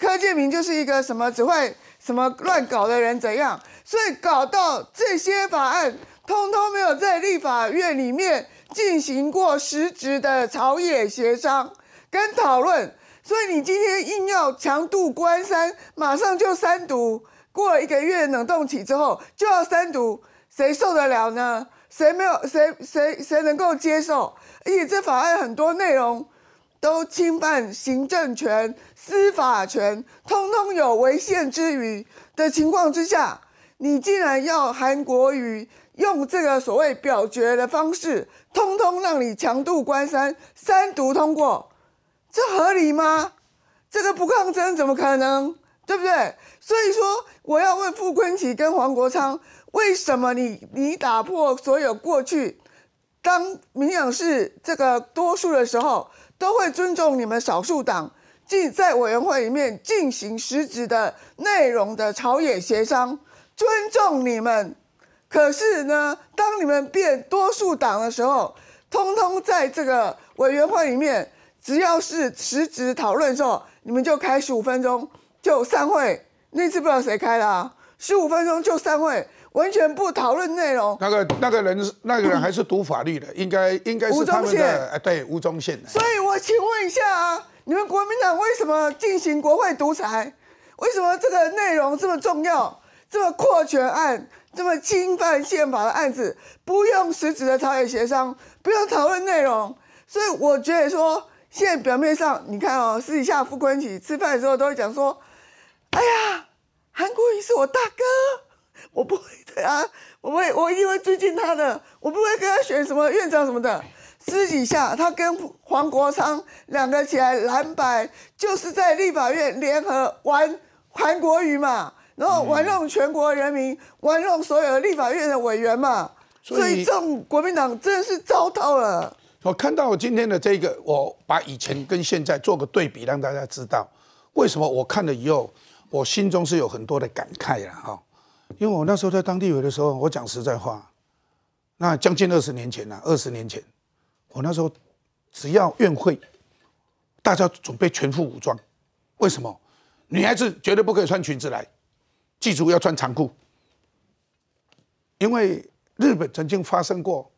柯建明就是一个什么只会什么乱搞的人怎样，所以搞到这些法案通通没有在立法院里面进行过实质的朝野协商跟讨论。所以你今天硬要强度关山，马上就三读，过一个月冷冻期之后就要三读，谁受得了呢？谁没有谁谁谁能够接受？而且这法案很多内容都侵犯行政权、司法权，通通有违宪之余的情况之下，你竟然要韩国瑜用这个所谓表决的方式，通通让你强度关山三读通过。这合理吗？这个不抗争怎么可能？对不对？所以说，我要问傅昆萁跟黄国昌，为什么你你打破所有过去，当民党是这个多数的时候，都会尊重你们少数党进在委员会里面进行实质的内容的朝野协商，尊重你们。可是呢，当你们变多数党的时候，通通在这个委员会里面。只要是辞职讨论的时候，你们就开十五分钟就散会。那次不知道谁开的，啊，十五分钟就散会，完全不讨论内容。那个那个人，那个人还是读法律的，应该应该是他们的宪。对，吴宗宪。所以我请问一下啊，你们国民党为什么进行国会独裁？为什么这个内容这么重要？这么扩权案，这么侵犯宪法的案子，不用实质的朝野协商，不用讨论内容？所以我觉得说。现在表面上，你看哦，私底下傅昆萁吃饭的时候都会讲说：“哎呀，韩国瑜是我大哥，我不会的啊，我会我定会尊敬他的，我不会跟他选什么院长什么的。”私底下他跟黄国昌两个起来蓝白，就是在立法院联合玩韩国瑜嘛，然后玩弄全国人民，玩弄所有立法院的委员嘛，所以这种国民党真的是糟透了。我看到我今天的这个，我把以前跟现在做个对比，让大家知道为什么我看了以后，我心中是有很多的感慨了哈。因为我那时候在当地委的时候，我讲实在话，那将近二十年前了，二十年前，我那时候只要宴会，大家准备全副武装，为什么？女孩子绝对不可以穿裙子来，记住要穿长裤，因为日本曾经发生过。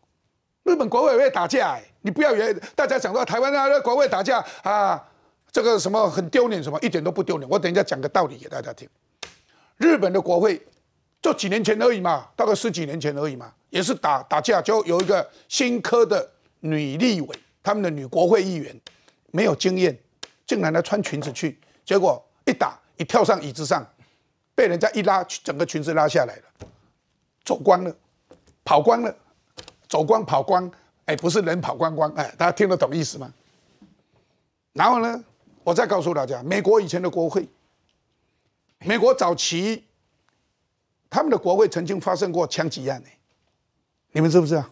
日本国会也会打架哎，你不要以为大家想到台湾啊，国会打架啊，这个什么很丢脸，什么一点都不丢脸。我等一下讲个道理给大家听。日本的国会就几年前而已嘛，大概十几年前而已嘛，也是打打架，就有一个新科的女立委，他们的女国会议员没有经验，竟然来穿裙子去，结果一打一跳上椅子上，被人家一拉，整个裙子拉下来了，走光了，跑光了。走光跑光，哎，不是人跑光光，哎，大家听得懂意思吗？然后呢，我再告诉大家，美国以前的国会，美国早期他们的国会曾经发生过枪击案，哎，你们知不知啊？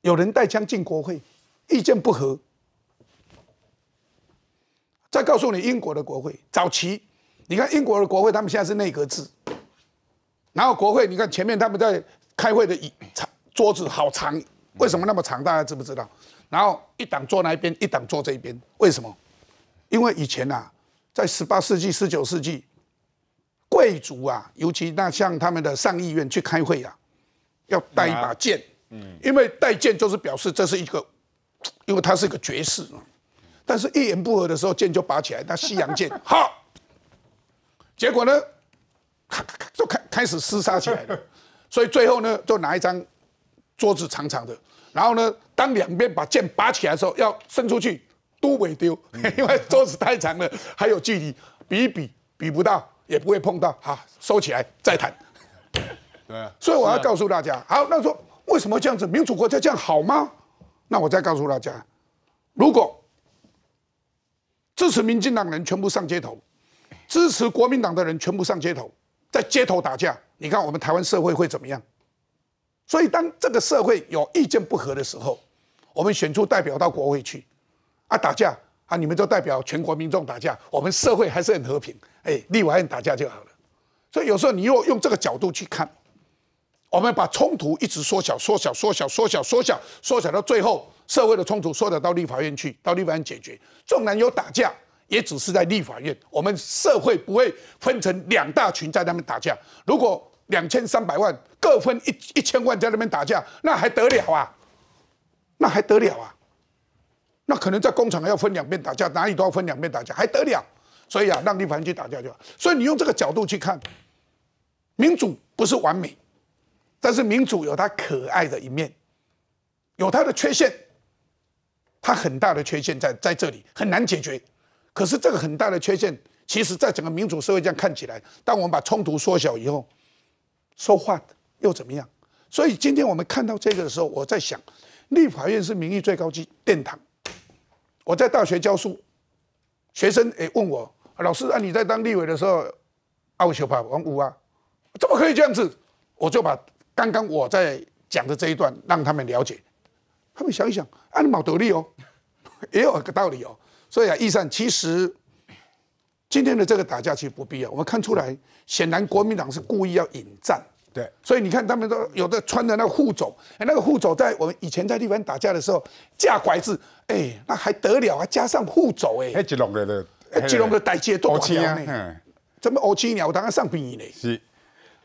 有人带枪进国会，意见不合。再告诉你，英国的国会早期，你看英国的国会，他们现在是内阁制，然后国会，你看前面他们在开会的一场。桌子好长，为什么那么长？大家知不知道？然后一党坐那一边，一党坐这一边，为什么？因为以前呐，在十八世纪、十九世纪，贵族啊，尤其那像他们的上议院去开会啊，要带一把剑，嗯，因为带剑就是表示这是一个，因为他是一个爵士，但是一言不合的时候，剑就拔起来，那西洋剑，好，结果呢，咔咔咔就开开始厮杀起来了，所以最后呢，就拿一张。桌子长长的，然后呢，当两边把剑拔起来的时候，要伸出去都没丢，因为桌子太长了，还有距离，比一比，比不到也不会碰到，好，收起来再谈。对啊，所以我要告诉大家，好，那说为什么这样子？民主国家这样好吗？那我再告诉大家，如果支持民进党人全部上街头，支持国民党的人全部上街头，在街头打架，你看我们台湾社会会怎么样？所以，当这个社会有意见不合的时候，我们选出代表到国会去，啊，打架啊，你们就代表全国民众打架，我们社会还是很和平。哎，立法院打架就好了。所以有时候你若用这个角度去看，我们把冲突一直缩小、缩小、缩小、缩小、缩小、缩小到最后，社会的冲突缩小到立法院去，到立法院解决。纵然有打架，也只是在立法院，我们社会不会分成两大群在那边打架。如果两千三百万各分一一千万在那边打架，那还得了啊？那还得了啊？那可能在工厂要分两边打架，哪里都要分两边打架，还得了？所以啊，让地方去打架就好。所以你用这个角度去看，民主不是完美，但是民主有它可爱的一面，有它的缺陷。它很大的缺陷在在这里，很难解决。可是这个很大的缺陷，其实在整个民主社会这样看起来，当我们把冲突缩小以后。说话又怎么样？所以今天我们看到这个的时候，我在想，立法院是民意最高级殿堂。我在大学教书，学生也问我老师，啊，你在当立委的时候，阿五球拍玩五啊，怎么可以这样子？我就把刚刚我在讲的这一段让他们了解，他们想一想，啊，你冇得力哦，也有个道理哦。所以啊，以上其实。今天的这个打架其实不必要，我们看出来，显然国民党是故意要引战。对，所以你看，他们都有的穿的那个护肘，哎，那个护肘，在我们以前在地方打架的时候架拐子，哎，那还得了，啊，加上护肘，哎。那吉隆的，吉隆的带节奏。我气啊，怎么我气鸟当然上平呢。是，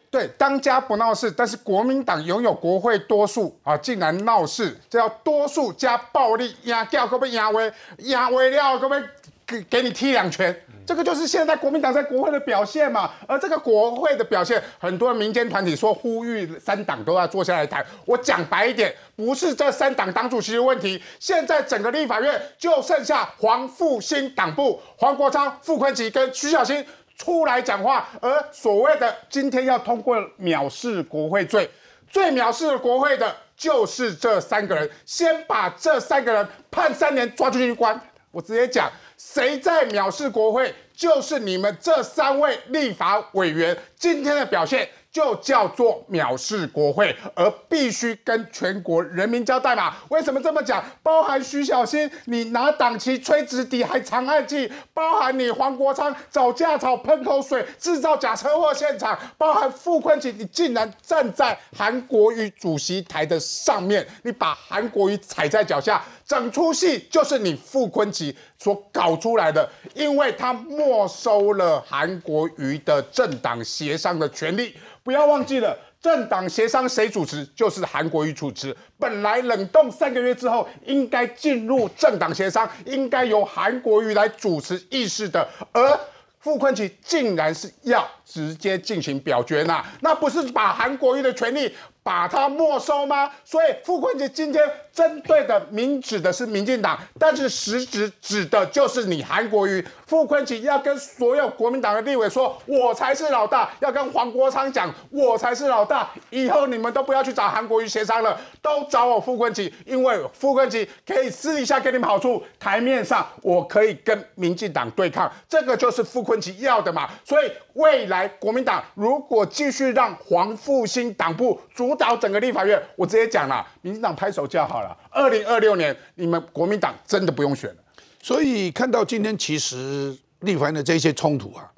对，当家不闹事，但是国民党拥有国会多数啊，竟然闹事，这叫多数加暴力压掉，各位压威，压威了各位给给你踢两拳。这个就是现在国民党在国会的表现嘛，而这个国会的表现，很多民间团体说呼吁三党都要坐下来谈。我讲白一点，不是这三党党主席的问题，现在整个立法院就剩下黄复兴党部、黄国昌、傅昆萁跟徐小新出来讲话，而所谓的今天要通过藐视国会罪，最藐视国会的就是这三个人，先把这三个人判三年，抓进去关。我直接讲。谁在藐视国会，就是你们这三位立法委员今天的表现就叫做藐视国会，而必须跟全国人民交代嘛？为什么这么讲？包含徐小新，你拿党旗吹纸笛还藏暗器；包含你黄国昌，找架草喷口水制造假车祸现场；包含傅昆萁，你竟然站在韩国瑜主席台的上面，你把韩国瑜踩在脚下。整出戏就是你傅昆萁所搞出来的，因为他没收了韩国瑜的政党协商的权利。不要忘记了，政党协商谁主持，就是韩国瑜主持。本来冷冻三个月之后，应该进入政党协商，应该由韩国瑜来主持议事的。而傅昆萁竟然是要直接进行表决呐，那不是把韩国瑜的权利把他没收吗？所以傅昆萁今天。针对的明指的是民进党，但是实质指的就是你韩国瑜。傅昆萁要跟所有国民党的立委说，我才是老大；要跟黄国昌讲，我才是老大。以后你们都不要去找韩国瑜协商了，都找我傅昆萁，因为傅昆萁可以私底下给你们好处。台面上我可以跟民进党对抗，这个就是傅昆萁要的嘛。所以未来国民党如果继续让黄复兴党部主导整个立法院，我直接讲了，民进党拍手叫好。二零二六年，你们国民党真的不用选了。所以看到今天其实立法院的这些冲突啊，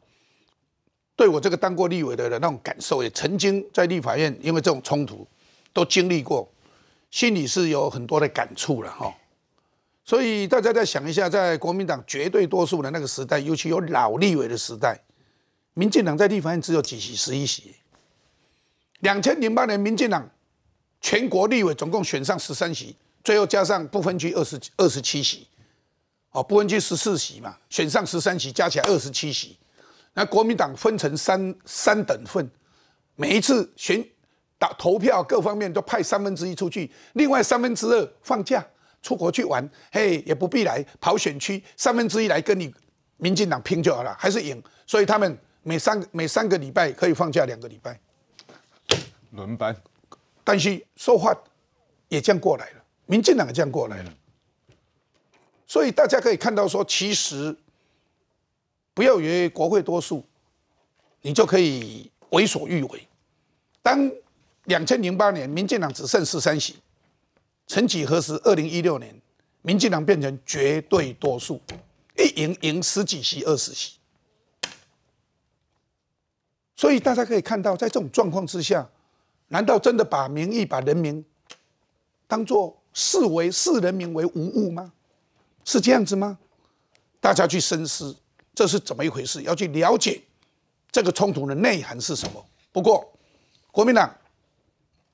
对我这个当过立委的人那种感受，也曾经在立法院因为这种冲突都经历过，心里是有很多的感触了哈。所以大家再想一下，在国民党绝对多数的那个时代，尤其有老立委的时代，民进党在立法院只有几席、十一席。两千零八年，民进党。全国立委总共选上十三席，最后加上不分区二十二十七席，哦，不分区十四席嘛，选上十三席，加起来二十七席。那国民党分成三三等份，每一次选打投票各方面都派三分之一出去，另外三分之二放假出国去玩，嘿，也不必来跑选区，三分之一来跟你民进党拼就好了，还是赢。所以他们每三每三个礼拜可以放假两个礼拜，轮班。但是说话也这样过来了，民进党也这样过来了，所以大家可以看到，说其实不要以为国会多数，你就可以为所欲为。当两千零八年民进党只剩十三席，曾几何时，二零一六年民进党变成绝对多数，一赢赢十几席、二十席。所以大家可以看到，在这种状况之下。难道真的把民意、把人民当做视为视人民为无物吗？是这样子吗？大家去深思，这是怎么一回事？要去了解这个冲突的内涵是什么。不过，国民党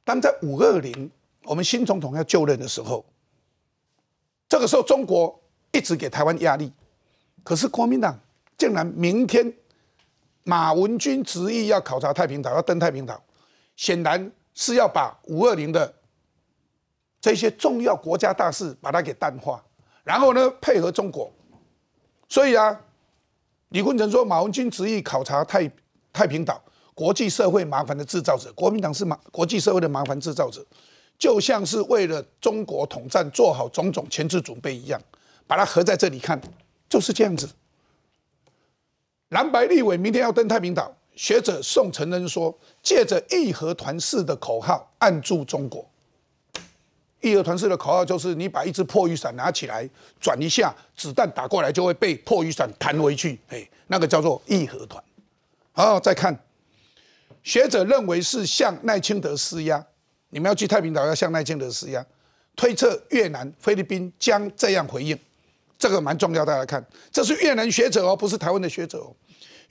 当在五二零，我们新总统要就任的时候，这个时候中国一直给台湾压力，可是国民党竟然明天马文君执意要考察太平岛，要登太平岛。显然是要把五二零的这些重要国家大事把它给淡化，然后呢配合中国。所以啊，李坤城说，马文君执意考察太太平岛，国际社会麻烦的制造者，国民党是马国际社会的麻烦制造者，就像是为了中国统战做好种种前置准备一样，把它合在这里看，就是这样子。蓝白立委明天要登太平岛。学者宋承恩说：“借着义和团式的口号，按住中国。义和团式的口号就是你把一只破雨伞拿起来转一下，子弹打过来就会被破雨伞弹回去。哎，那个叫做义和团。好，再看学者认为是向奈清德施压，你们要去太平岛，要向奈清德施压。推测越南、菲律宾将这样回应，这个蛮重要，大家看，这是越南学者哦，不是台湾的学者。”哦。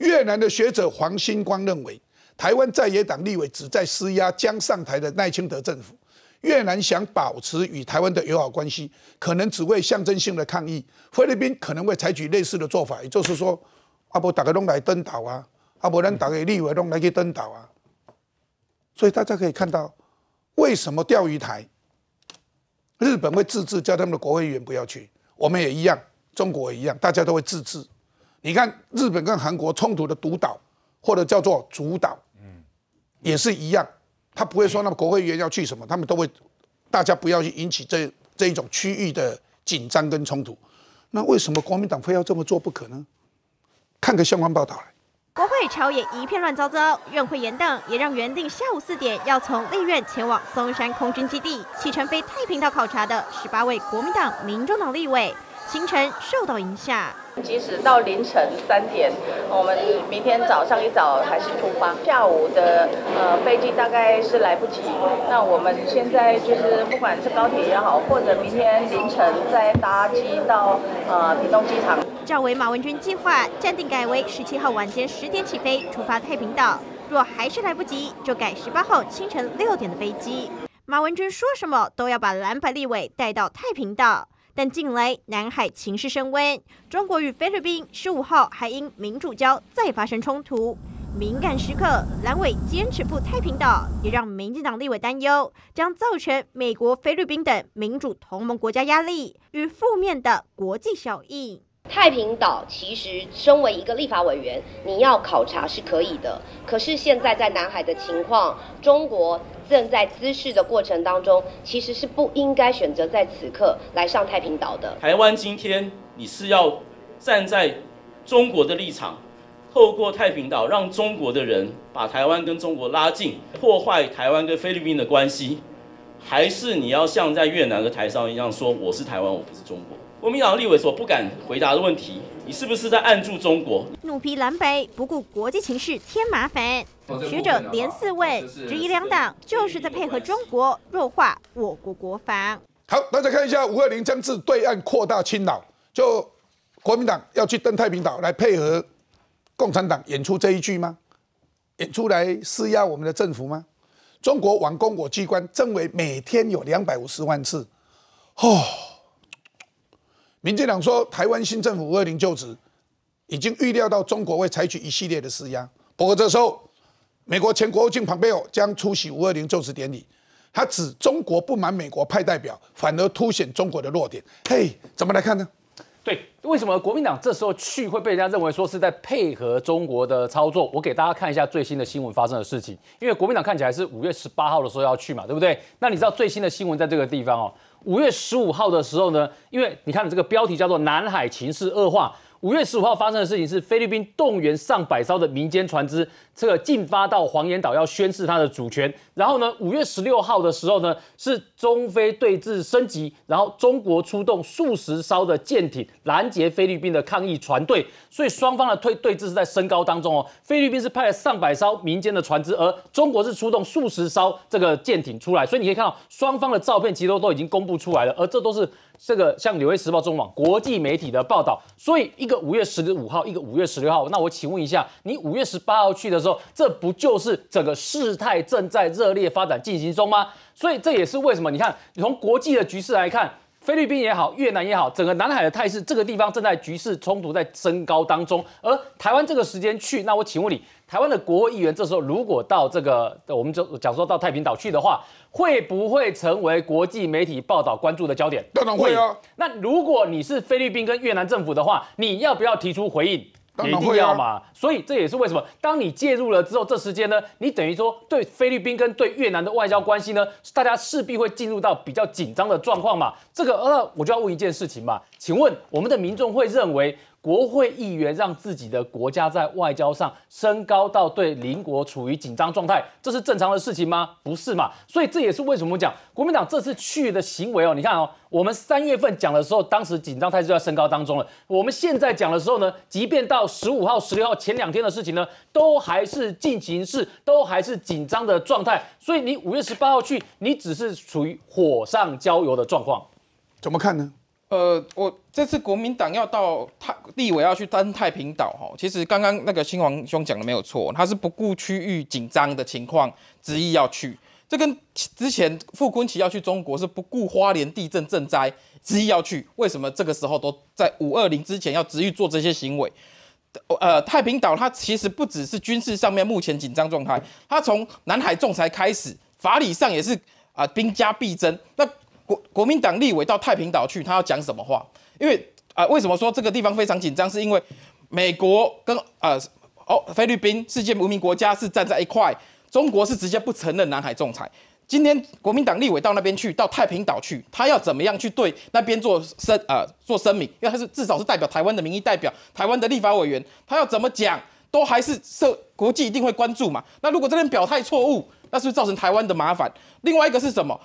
越南的学者黄兴光认为，台湾在野党立委只在施压将上台的赖清德政府。越南想保持与台湾的友好关系，可能只会象征性的抗议。菲律宾可能会采取类似的做法，也就是说，阿伯打个龙来登岛啊，阿伯登打给立委弄来给登岛啊。所以大家可以看到，为什么钓鱼台，日本会自治，叫他们的国会议员不要去，我们也一样，中国也一样，大家都会自治。你看日本跟韩国冲突的独岛，或者叫做主岛，嗯，也是一样，他不会说那国会议员要去什么，他们都会，大家不要去引起这这一种区域的紧张跟冲突。那为什么国民党非要这么做不可呢？看个相关报道，国会朝野一片乱糟糟，院会延宕，也让原定下午四点要从立院前往松山空军基地启程飞太平岛考察的十八位国民党、民众党立委。行程受到影响。即使到凌晨三点，我们明天早上一早还是出发。下午的呃飞机大概是来不及。那我们现在就是不管是高铁也好，或者明天凌晨再搭机到呃屏东机场。赵为马文君计划暂定改为十七号晚间十点起飞，出发太平岛。若还是来不及，就改十八号清晨六点的飞机。马文君说什么都要把蓝白立委带到太平岛。但近来南海情势升温，中国与菲律宾十五号还因民主礁再发生冲突。敏感时刻，蓝委坚持赴太平岛，也让民进党立委担忧，将造成美国、菲律宾等民主同盟国家压力与负面的国际效应。太平岛其实身为一个立法委员，你要考察是可以的，可是现在在南海的情况，中国。正在滋事的过程当中，其实是不应该选择在此刻来上太平岛的。台湾今天你是要站在中国的立场，透过太平岛让中国的人把台湾跟中国拉近，破坏台湾跟菲律宾的关系，还是你要像在越南和台商一样说我是台湾，我不是中国？国民党立委所不敢回答的问题，你是不是在暗助中国？怒批蓝白不顾国际情势添麻烦。学者连四问质疑两党，就是在配合中国弱化我国国防。好，大家看一下，五二零将至，对岸扩大侵扰，就国民党要去登太平岛来配合共产党演出这一句吗？演出来施压我们的政府吗？中国网工，我机关政委每天有两百五十万次。哦，民进党说，台湾新政府五二零就职，已经预料到中国会采取一系列的施压，不过这时候。美国前国务卿蓬佩奥将出席五二零就职典礼，他指中国不满美国派代表，反而凸显中国的弱点。嘿，怎么来看呢？对，为什么国民党这时候去会被人家认为说是在配合中国的操作？我给大家看一下最新的新闻发生的事情，因为国民党看起来是五月十八号的时候要去嘛，对不对？那你知道最新的新闻在这个地方哦，五月十五号的时候呢，因为你看这个标题叫做“南海情势恶化”。五月十五号发生的事情是菲律宾动员上百艘的民间船只，这个进发到黄岩岛要宣示它的主权。然后呢，五月十六号的时候呢，是中菲对峙升级，然后中国出动数十艘的舰艇拦截菲律宾的抗议船队。所以双方的对对峙是在升高当中哦。菲律宾是派了上百艘民间的船只，而中国是出动数十艘这个舰艇出来。所以你可以看到双方的照片，其实都已经公布出来了，而这都是。这个像纽约时报、中网国际媒体的报道，所以一个五月十五号，一个五月十六号，那我请问一下，你五月十八号去的时候，这不就是整个事态正在热烈发展进行中吗？所以这也是为什么，你看从国际的局势来看。菲律宾也好，越南也好，整个南海的态势，这个地方正在局势冲突在升高当中。而台湾这个时间去，那我请问你，台湾的国议员这时候如果到这个，我们就讲说到太平岛去的话，会不会成为国际媒体报道关注的焦点？当然会啊。那如果你是菲律宾跟越南政府的话，你要不要提出回应？一定要嘛，所以这也是为什么，当你介入了之后，这时间呢，你等于说对菲律宾跟对越南的外交关系呢，大家势必会进入到比较紧张的状况嘛。这个呃，我就要问一件事情嘛，请问我们的民众会认为？国会议员让自己的国家在外交上升高到对邻国处于紧张状态，这是正常的事情吗？不是嘛？所以这也是为什么讲国民党这次去的行为哦。你看哦，我们三月份讲的时候，当时紧张态势在升高当中了。我们现在讲的时候呢，即便到十五号、十六号前两天的事情呢，都还是进行式，都还是紧张的状态。所以你五月十八号去，你只是处于火上浇油的状况。怎么看呢？呃，我这次国民党要到太立委要去登太平岛哈，其实刚刚那个新皇兄讲的没有错，他是不顾区域紧张的情况，执意要去。这跟之前傅昆奇要去中国是不顾花莲地震赈灾，执意要去。为什么这个时候都在五二零之前要执意做这些行为？呃，太平岛它其实不只是军事上面目前紧张状态，它从南海仲裁开始，法理上也是啊，兵家必争。那国国民党立委到太平岛去，他要讲什么话？因为啊，为什么说这个地方非常紧张？是因为美国跟呃哦菲律宾，世界文名国家是站在一块，中国是直接不承认南海仲裁。今天国民党立委到那边去，到太平岛去，他要怎么样去对那边做声啊做声明？因为他是至少是代表台湾的名义代表，台湾的立法委员，他要怎么讲，都还是涉国际一定会关注嘛。那如果这边表态错误，那是不是造成台湾的麻烦？另外一个是什么？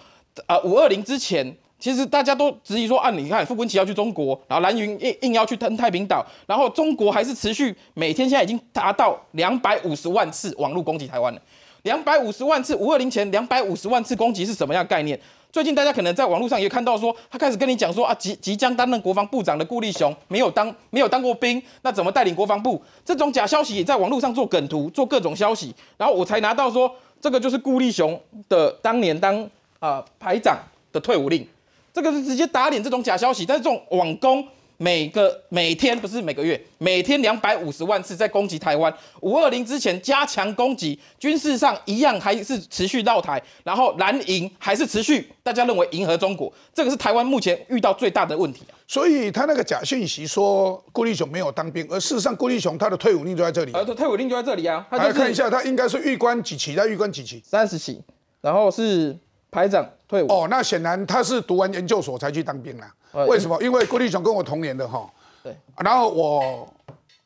啊，五二零之前，其实大家都质疑说，啊，你看，傅昆旗要去中国，然后蓝云硬硬要去登太平岛，然后中国还是持续每天现在已经达到两百五十万次网络攻击台湾了，两百五十万次，五二零前两百五十万次攻击是什么样概念？最近大家可能在网络上也看到说，他开始跟你讲说，啊，即即将担任国防部长的顾立雄没有当没有当过兵，那怎么带领国防部？这种假消息也在网络上做梗图，做各种消息，然后我才拿到说，这个就是顾立雄的当年当。呃，排长的退伍令，这个是直接打脸这种假消息。但是这种网攻，每个每天不是每个月，每天两百五十万次在攻击台湾。五二零之前加强攻击，军事上一样还是持续绕台，然后蓝营还是持续，大家认为迎合中国，这个是台湾目前遇到最大的问题啊。所以他那个假信息说郭立雄没有当兵，而事实上郭立雄他的退伍令就在这里，而退伍令就在这里啊。来看一下，他应该是预官几期？他预官几期？三十期，然后是。排长退伍哦，那显然他是读完研究所才去当兵啦。为什么？因为郭立雄跟我同年的哈。对。然后我，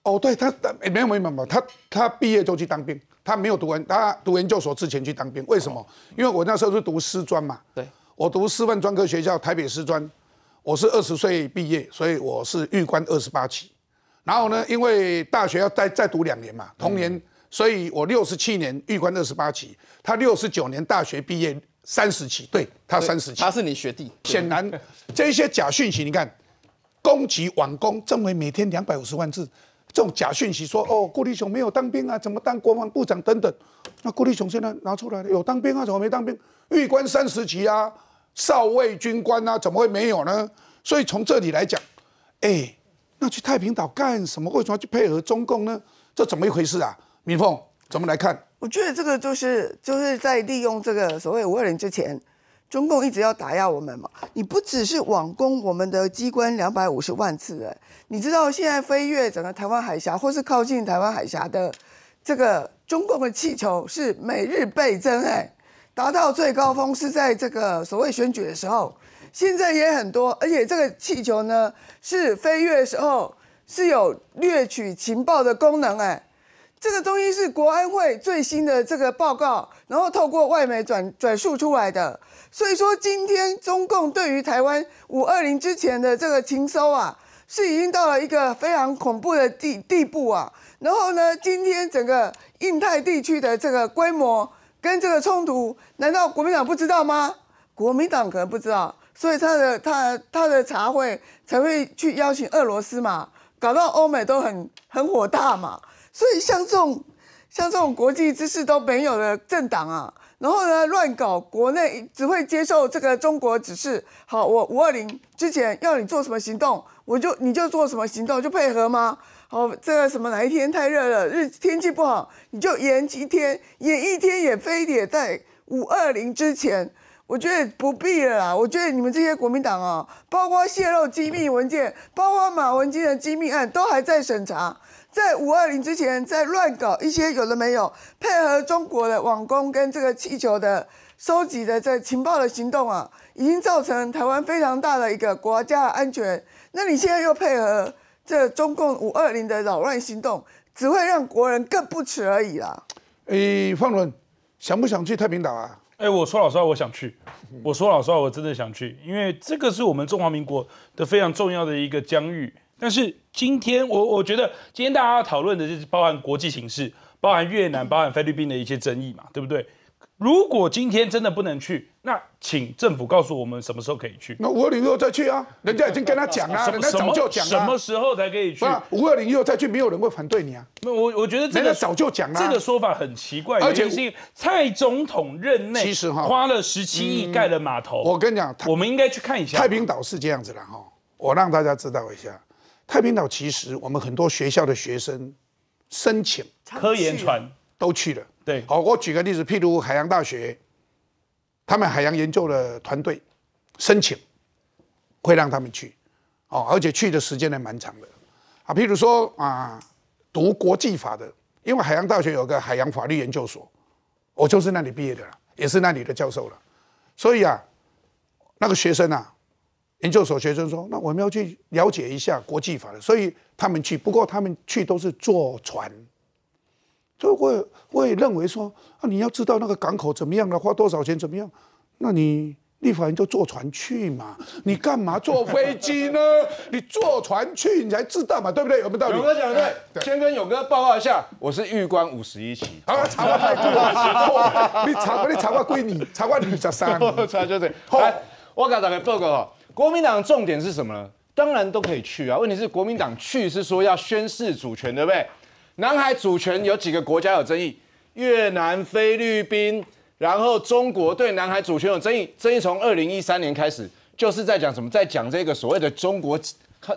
哦对，他没没没没，他他毕业就去当兵，他没有读完，他读研究所之前去当兵。为什么？因为我那时候是读师专嘛。对。我读师范专科学校，台北师专，我是二十岁毕业，所以我是预官二十八期。然后呢，因为大学要再再读两年嘛，同年，所以我六十七年预官二十八期，他六十九年大学毕业。三十级，对他三十级，他是你学弟。显然，这些假讯息，你看，攻击网攻，政委每天两百五十万字，这种假讯息说，哦，郭立雄没有当兵啊，怎么当国防部长等等？那郭立雄现在拿出来了，有当兵啊，怎么没当兵？尉官三十级啊，少尉军官啊，怎么会没有呢？所以从这里来讲，哎，那去太平岛干什么？为什么去配合中共呢？这怎么一回事啊？明凤怎么来看？我觉得这个就是就是在利用这个所谓五二零之前，中共一直要打压我们嘛。你不只是网攻我们的机关两百五十万次哎，你知道现在飞越整个台湾海峡或是靠近台湾海峡的这个中共的气球是每日倍增哎，达到最高峰是在这个所谓选举的时候，现在也很多，而且这个气球呢是飞越的时候是有掠取情报的功能哎。这个东西是国安会最新的这个报告，然后透过外媒转转述出来的。所以说，今天中共对于台湾五二零之前的这个情收啊，是已经到了一个非常恐怖的地地步啊。然后呢，今天整个印太地区的这个规模跟这个冲突，难道国民党不知道吗？国民党可能不知道，所以他的他他的茶会才会去邀请俄罗斯嘛，搞到欧美都很很火大嘛。所以像这种像这种国际知识都没有的政党啊，然后呢乱搞国内，只会接受这个中国指示。好，我五二零之前要你做什么行动，我就你就做什么行动就配合吗？好，这个什么哪一天太热了，日天气不好，你就延几天，延一天也非得在五二零之前。我觉得不必了啦。我觉得你们这些国民党啊，包括泄露机密文件，包括马文基的机密案，都还在审查。在五二零之前，在乱搞一些有的没有，配合中国的网攻跟这个气球的收集的这情报的行动啊，已经造成台湾非常大的一个国家安全。那你现在又配合这中共五二零的扰乱行动，只会让国人更不齿而已啦。诶，方伦，想不想去太平岛啊？诶，我说老实话，我想去。我说老实话，我真的想去，因为这个是我们中华民国的非常重要的一个疆域。但是今天我我觉得今天大家要讨论的就是包含国际形势，包含越南，包含菲律宾的一些争议嘛，对不对？如果今天真的不能去，那请政府告诉我们什么时候可以去。那五二零又再去啊，人家已经跟他讲啊，人家早就讲了，什么时候才可以去？五二零又再去，没有人会反对你啊。那我我觉得这个早就讲了，这个说法很奇怪，而且是蔡总统任内，其实哈花了十七亿盖了码头。我跟你讲，我们应该去看一下太平岛是这样子的哈，我让大家知道一下。太平岛其实，我们很多学校的学生申请科研船都去了。对，好，我举个例子，譬如海洋大学，他们海洋研究的团队申请会让他们去，哦，而且去的时间还蛮长的。啊，譬如说啊，读国际法的，因为海洋大学有个海洋法律研究所，我就是那里毕业的，也是那里的教授了，所以啊，那个学生啊。研究所学生说：“那我们要去了解一下国际法的，所以他们去。不过他们去都是坐船，就会会认为说：啊，你要知道那个港口怎么样了，花多少钱怎么样？那你立法人就坐船去嘛，你干嘛坐飞机呢？你坐船去，你才知道嘛，对不对？我们到勇哥讲的对，先跟勇哥报告一下，我是玉官五十一期，好，查我太久了，你查过你查我归你，查我你十三，查就是好，我给大家报告国民党的重点是什么呢？当然都可以去啊。问题是国民党去是说要宣示主权，对不对？南海主权有几个国家有争议，越南、菲律宾，然后中国对南海主权有争议。争议从二零一三年开始，就是在讲什么，在讲这个所谓的中国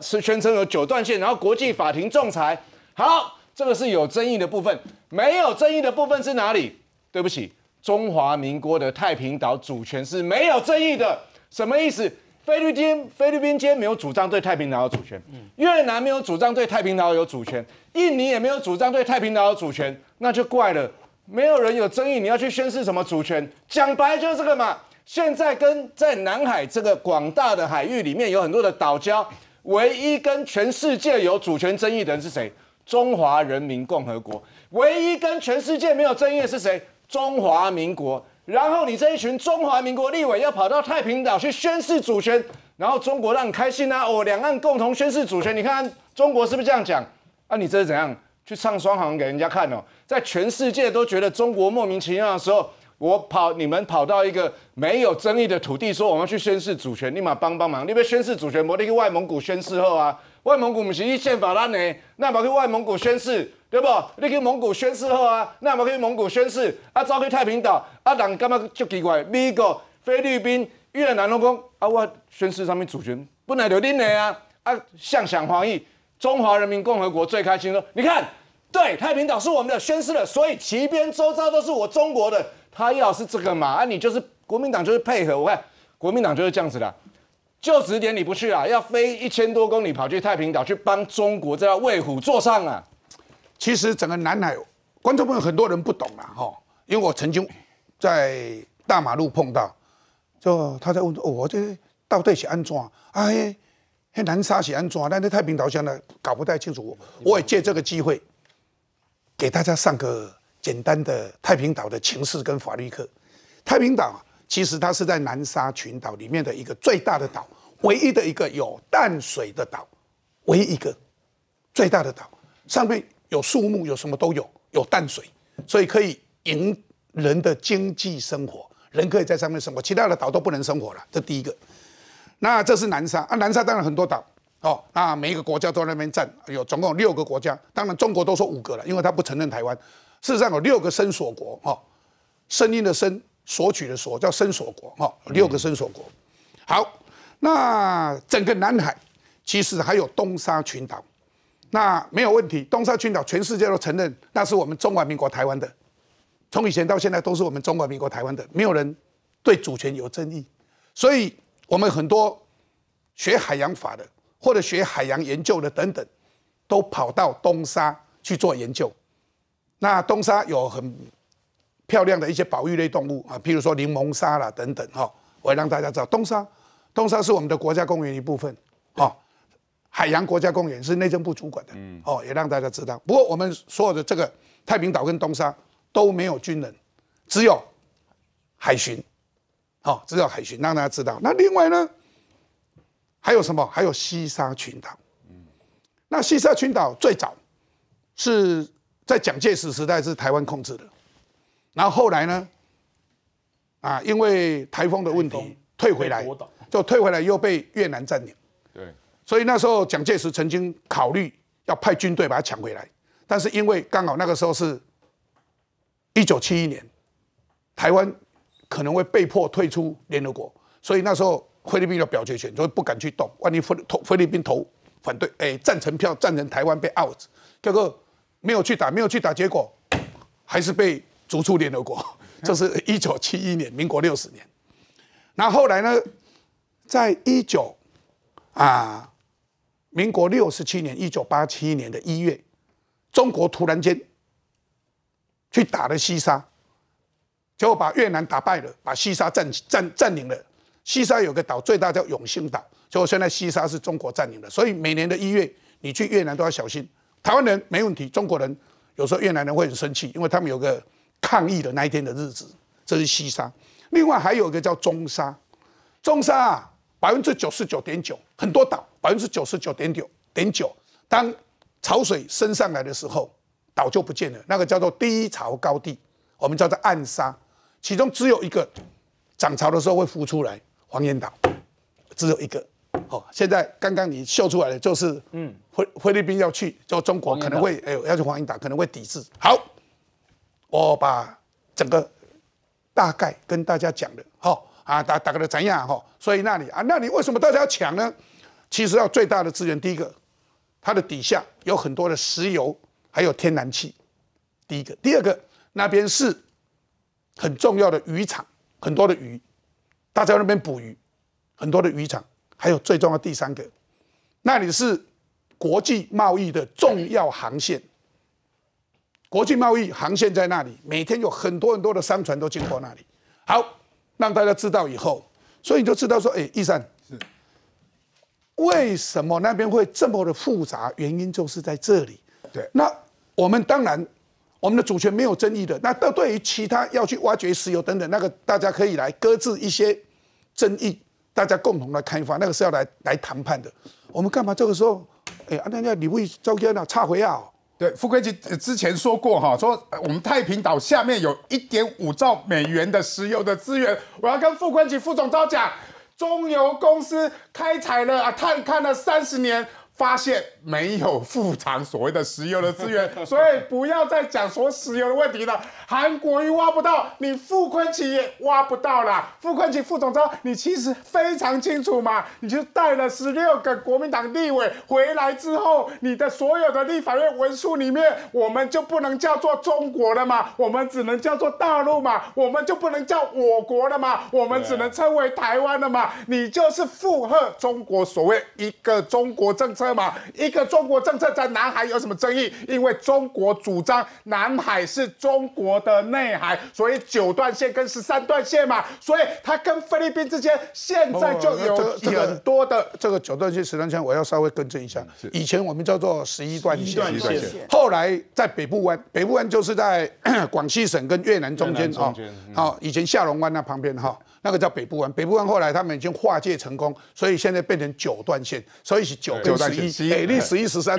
是宣称有九段线，然后国际法庭仲裁。好，这个是有争议的部分。没有争议的部分是哪里？对不起，中华民国的太平岛主权是没有争议的。什么意思？菲律宾菲律宾今天没有主张对太平岛有主权，越南没有主张对太平岛有主权，印尼也没有主张对太平岛有主权，那就怪了，没有人有争议，你要去宣示什么主权？讲白就是这个嘛。现在跟在南海这个广大的海域里面有很多的岛礁，唯一跟全世界有主权争议的人是谁？中华人民共和国。唯一跟全世界没有争议的是谁？中华民国。然后你这一群中华民国立委要跑到太平岛去宣誓主权，然后中国让你开心呐？哦，两岸共同宣誓主权，你看中国是不是这样讲？啊，你这是怎样去唱双簧给人家看哦？在全世界都觉得中国莫名其妙的时候，我跑你们跑到一个没有争议的土地，说我们要去宣誓主权，立马帮帮忙！你别宣誓主权，我得一外蒙古宣誓后啊，外蒙古我们一议宪法烂呢，那跑去外蒙古宣誓。对不？你去蒙古宣誓后啊，那我们跟蒙古宣誓啊，招去太平岛啊，人干嘛就奇怪？美国、菲律宾、越南都讲啊，我宣誓上面主权不能留给的啊！啊，向想防疫，中华人民共和国最开心了。你看，对，太平岛是我们的宣誓了，所以旗边周遭都是我中国的。他要是这个嘛，啊，你就是国民党就是配合，我看国民党就是这样子的，就指点你不去啊，要飞一千多公里跑去太平岛去帮中国在为虎作伥啊！其实整个南海，观众朋友很多人不懂啦，哈，因为我曾经在大马路碰到，就他在问说：“哦，我这到底是安怎？哎，那南沙是安怎？但是太平岛现在搞不太清楚。”我也借这个机会给大家上个简单的太平岛的情势跟法律课。太平岛其实它是在南沙群岛里面的一个最大的岛，唯一的一个有淡水的岛，唯一一个最大的岛上面。有树木，有什么都有，有淡水，所以可以赢人的经济生活，人可以在上面生活。其他的岛都不能生活了，这第一个。那这是南沙啊，南沙当然很多岛哦，那每一个国家都在那边站，有总共有六个国家，当然中国都说五个了，因为他不承认台湾。事实上有六个深索国哦，声音的声，索取的索叫深索国哦，六个深索国。好，那整个南海其实还有东沙群岛。那没有问题，东沙群岛全世界都承认，那是我们中华民国台湾的。从以前到现在都是我们中华民国台湾的，没有人对主权有争议。所以，我们很多学海洋法的，或者学海洋研究的等等，都跑到东沙去做研究。那东沙有很漂亮的一些保育类动物啊，譬如说柠檬鲨啦等等哈。我让大家知道，东沙，东沙是我们的国家公园一部分啊。海洋国家公园是内政部主管的，哦，也让大家知道。不过我们所有的这个太平岛跟东沙都没有军人，只有海巡，哦，只有海巡，让大家知道。那另外呢，还有什么？还有西沙群岛，那西沙群岛最早是在蒋介石时代是台湾控制的，然后后来呢，啊，因为台风的问题退回来，就退回来又被越南占领，对。所以那时候蒋介石曾经考虑要派军队把它抢回来，但是因为刚好那个时候是一九七一年，台湾可能会被迫退出联合国，所以那时候菲律宾的表决权就不敢去动，万一菲投菲律宾投反对，哎赞成票赞成台湾被 out，结果没有去打，没有去打，结果还是被逐出联合国。这是一九七一年，民国六十年。那后来呢，在一九啊。民国六十七年，一九八七年的一月，中国突然间去打了西沙，结果把越南打败了，把西沙占占占领了。西沙有个岛，最大叫永兴岛，结果现在西沙是中国占领的。所以每年的一月，你去越南都要小心。台湾人没问题，中国人有时候越南人会很生气，因为他们有个抗议的那一天的日子，这是西沙。另外还有一个叫中沙，中沙啊，百分之九十九点九，很多岛。百分之九十九点九点九，当潮水升上来的时候，岛就不见了。那个叫做低潮高地，我们叫做暗沙，其中只有一个涨潮的时候会浮出来。黄岩岛只有一个。哦，现在刚刚你秀出来的就是，嗯，菲菲律宾要去，就中国可能会，哎，要去黄岩岛，可能会抵制。好，我把整个大概跟大家讲的，好啊，打打个怎样哈？所以那里啊，那里为什么大家要抢呢？其实要最大的资源，第一个，它的底下有很多的石油，还有天然气。第一个，第二个，那边是很重要的渔场，很多的鱼，大家那边捕鱼，很多的渔场，还有最重要的第三个，那里是国际贸易的重要航线。国际贸易航线在那里，每天有很多很多的商船都经过那里。好，让大家知道以后，所以你就知道说，哎，义山。为什么那边会这么的复杂？原因就是在这里。对，那我们当然，我们的主权没有争议的。那对对于其他要去挖掘石油等等，那个大家可以来搁置一些争议，大家共同来开发，那个是要来来谈判的。我们干嘛这个时候？哎，阿那那你会中间呢差回啊？对，富贵姐之前说过哈，说我们太平岛下面有一点五兆美元的石油的资源，我要跟富贵姐副总召讲。中油公司开采了啊，探勘了三十年。发现没有富藏所谓的石油的资源，所以不要再讲说石油的问题了。韩国瑜挖不到，你富坤奇也挖不到了。富坤奇副总召，你其实非常清楚嘛，你就带了十六个国民党立委回来之后，你的所有的立法院文书里面，我们就不能叫做中国了嘛，我们只能叫做大陆嘛，我们就不能叫我国了嘛，我们只能称为台湾了嘛。你就是附和中国所谓一个中国政策。车嘛，一个中国政策在南海有什么争议？因为中国主张南海是中国的内海，所以九段线跟十三段线嘛，所以它跟菲律宾之间现在就有很多的这个九段线、十三线。我要稍微更正一下，以前我们叫做十一段线，后来在北部湾，北部湾就是在 广西省跟越南中间啊，好，以前下龙湾那旁边哈。那个叫北部湾，北部湾后来他们已经划界成功，所以现在变成九段线，所以是九跟十一，哎，十一十三，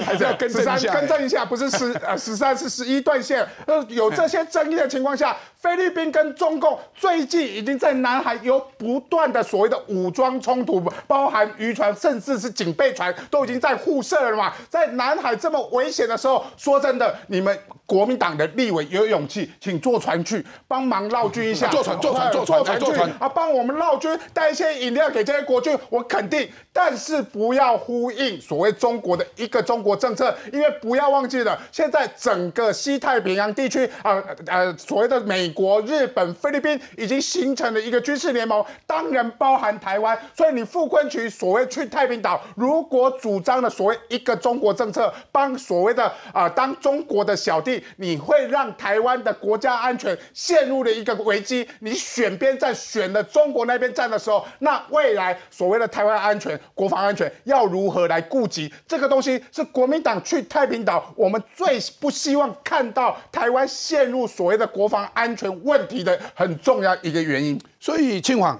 还是要更正一下，更正一下，不是十呃十三是十一段线。呃，有这些争议的情况下，菲律宾跟中共最近已经在南海有不断的所谓的武装冲突，包含渔船甚至是警备船都已经在互射了嘛？在南海这么危险的时候，说真的，你们。国民党的立委有勇气，请坐船去帮忙绕军一下，坐船坐船坐坐船坐船啊，帮我们绕军，带一些饮料给这些国军。我肯定，但是不要呼应所谓中国的一个中国政策，因为不要忘记了，现在整个西太平洋地区啊呃所谓的美国、日本、菲律宾已经形成了一个军事联盟，当然包含台湾。所以你傅昆渠所谓去太平岛，如果主张的所谓一个中国政策，帮所谓的啊当中国的小弟。你会让台湾的国家安全陷入了一个危机。你选边站，选了中国那边站的时候，那未来所谓的台湾安全、国防安全要如何来顾及？这个东西是国民党去太平岛，我们最不希望看到台湾陷入所谓的国防安全问题的很重要一个原因。所以，清华，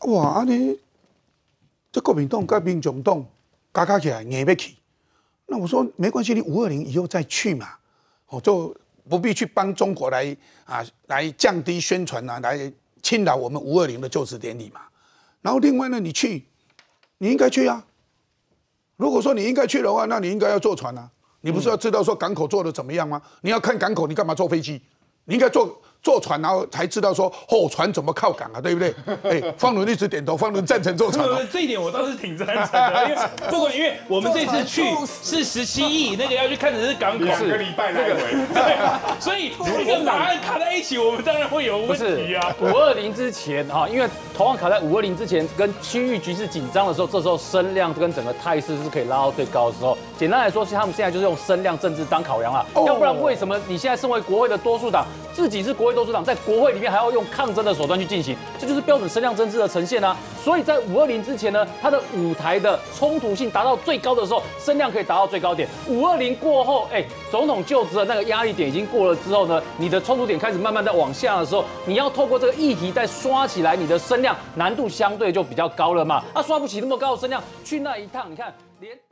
哇，你这国民党、国民党动，嘎嘎起来硬要去。那我说没关系，你五二零以后再去嘛。我就不必去帮中国来啊，来降低宣传啊，来侵扰我们五二零的就职典礼嘛。然后另外呢，你去，你应该去啊。如果说你应该去的话，那你应该要坐船啊。你不是要知道说港口做的怎么样吗？你要看港口，你干嘛坐飞机？你应该坐。坐船，然后才知道说，哦，船怎么靠港啊，对不对？哎，方伦一直点头，方伦赞成坐船。这一点我倒是挺赞成的，因为不过因为我们这次去 是十七亿，那个要去看的是港口，两个礼拜来回，所以个答岸卡在一起，我们当然会有问题。啊。五二零之前啊，因为同样卡在五二零之前，跟区域局势紧张的时候，这时候声量跟整个态势是可以拉到最高的时候。简单来说，是他们现在就是用声量政治当考量了，要不然为什么你现在身为国会的多数党，自己是国。都主党在国会里面还要用抗争的手段去进行，这就是标准声量政治的呈现啊。所以在五二零之前呢，它的舞台的冲突性达到最高的时候，声量可以达到最高点。五二零过后，哎，总统就职的那个压力点已经过了之后呢，你的冲突点开始慢慢在往下的时候，你要透过这个议题再刷起来，你的声量难度相对就比较高了嘛。啊，刷不起那么高的声量，去那一趟，你看连。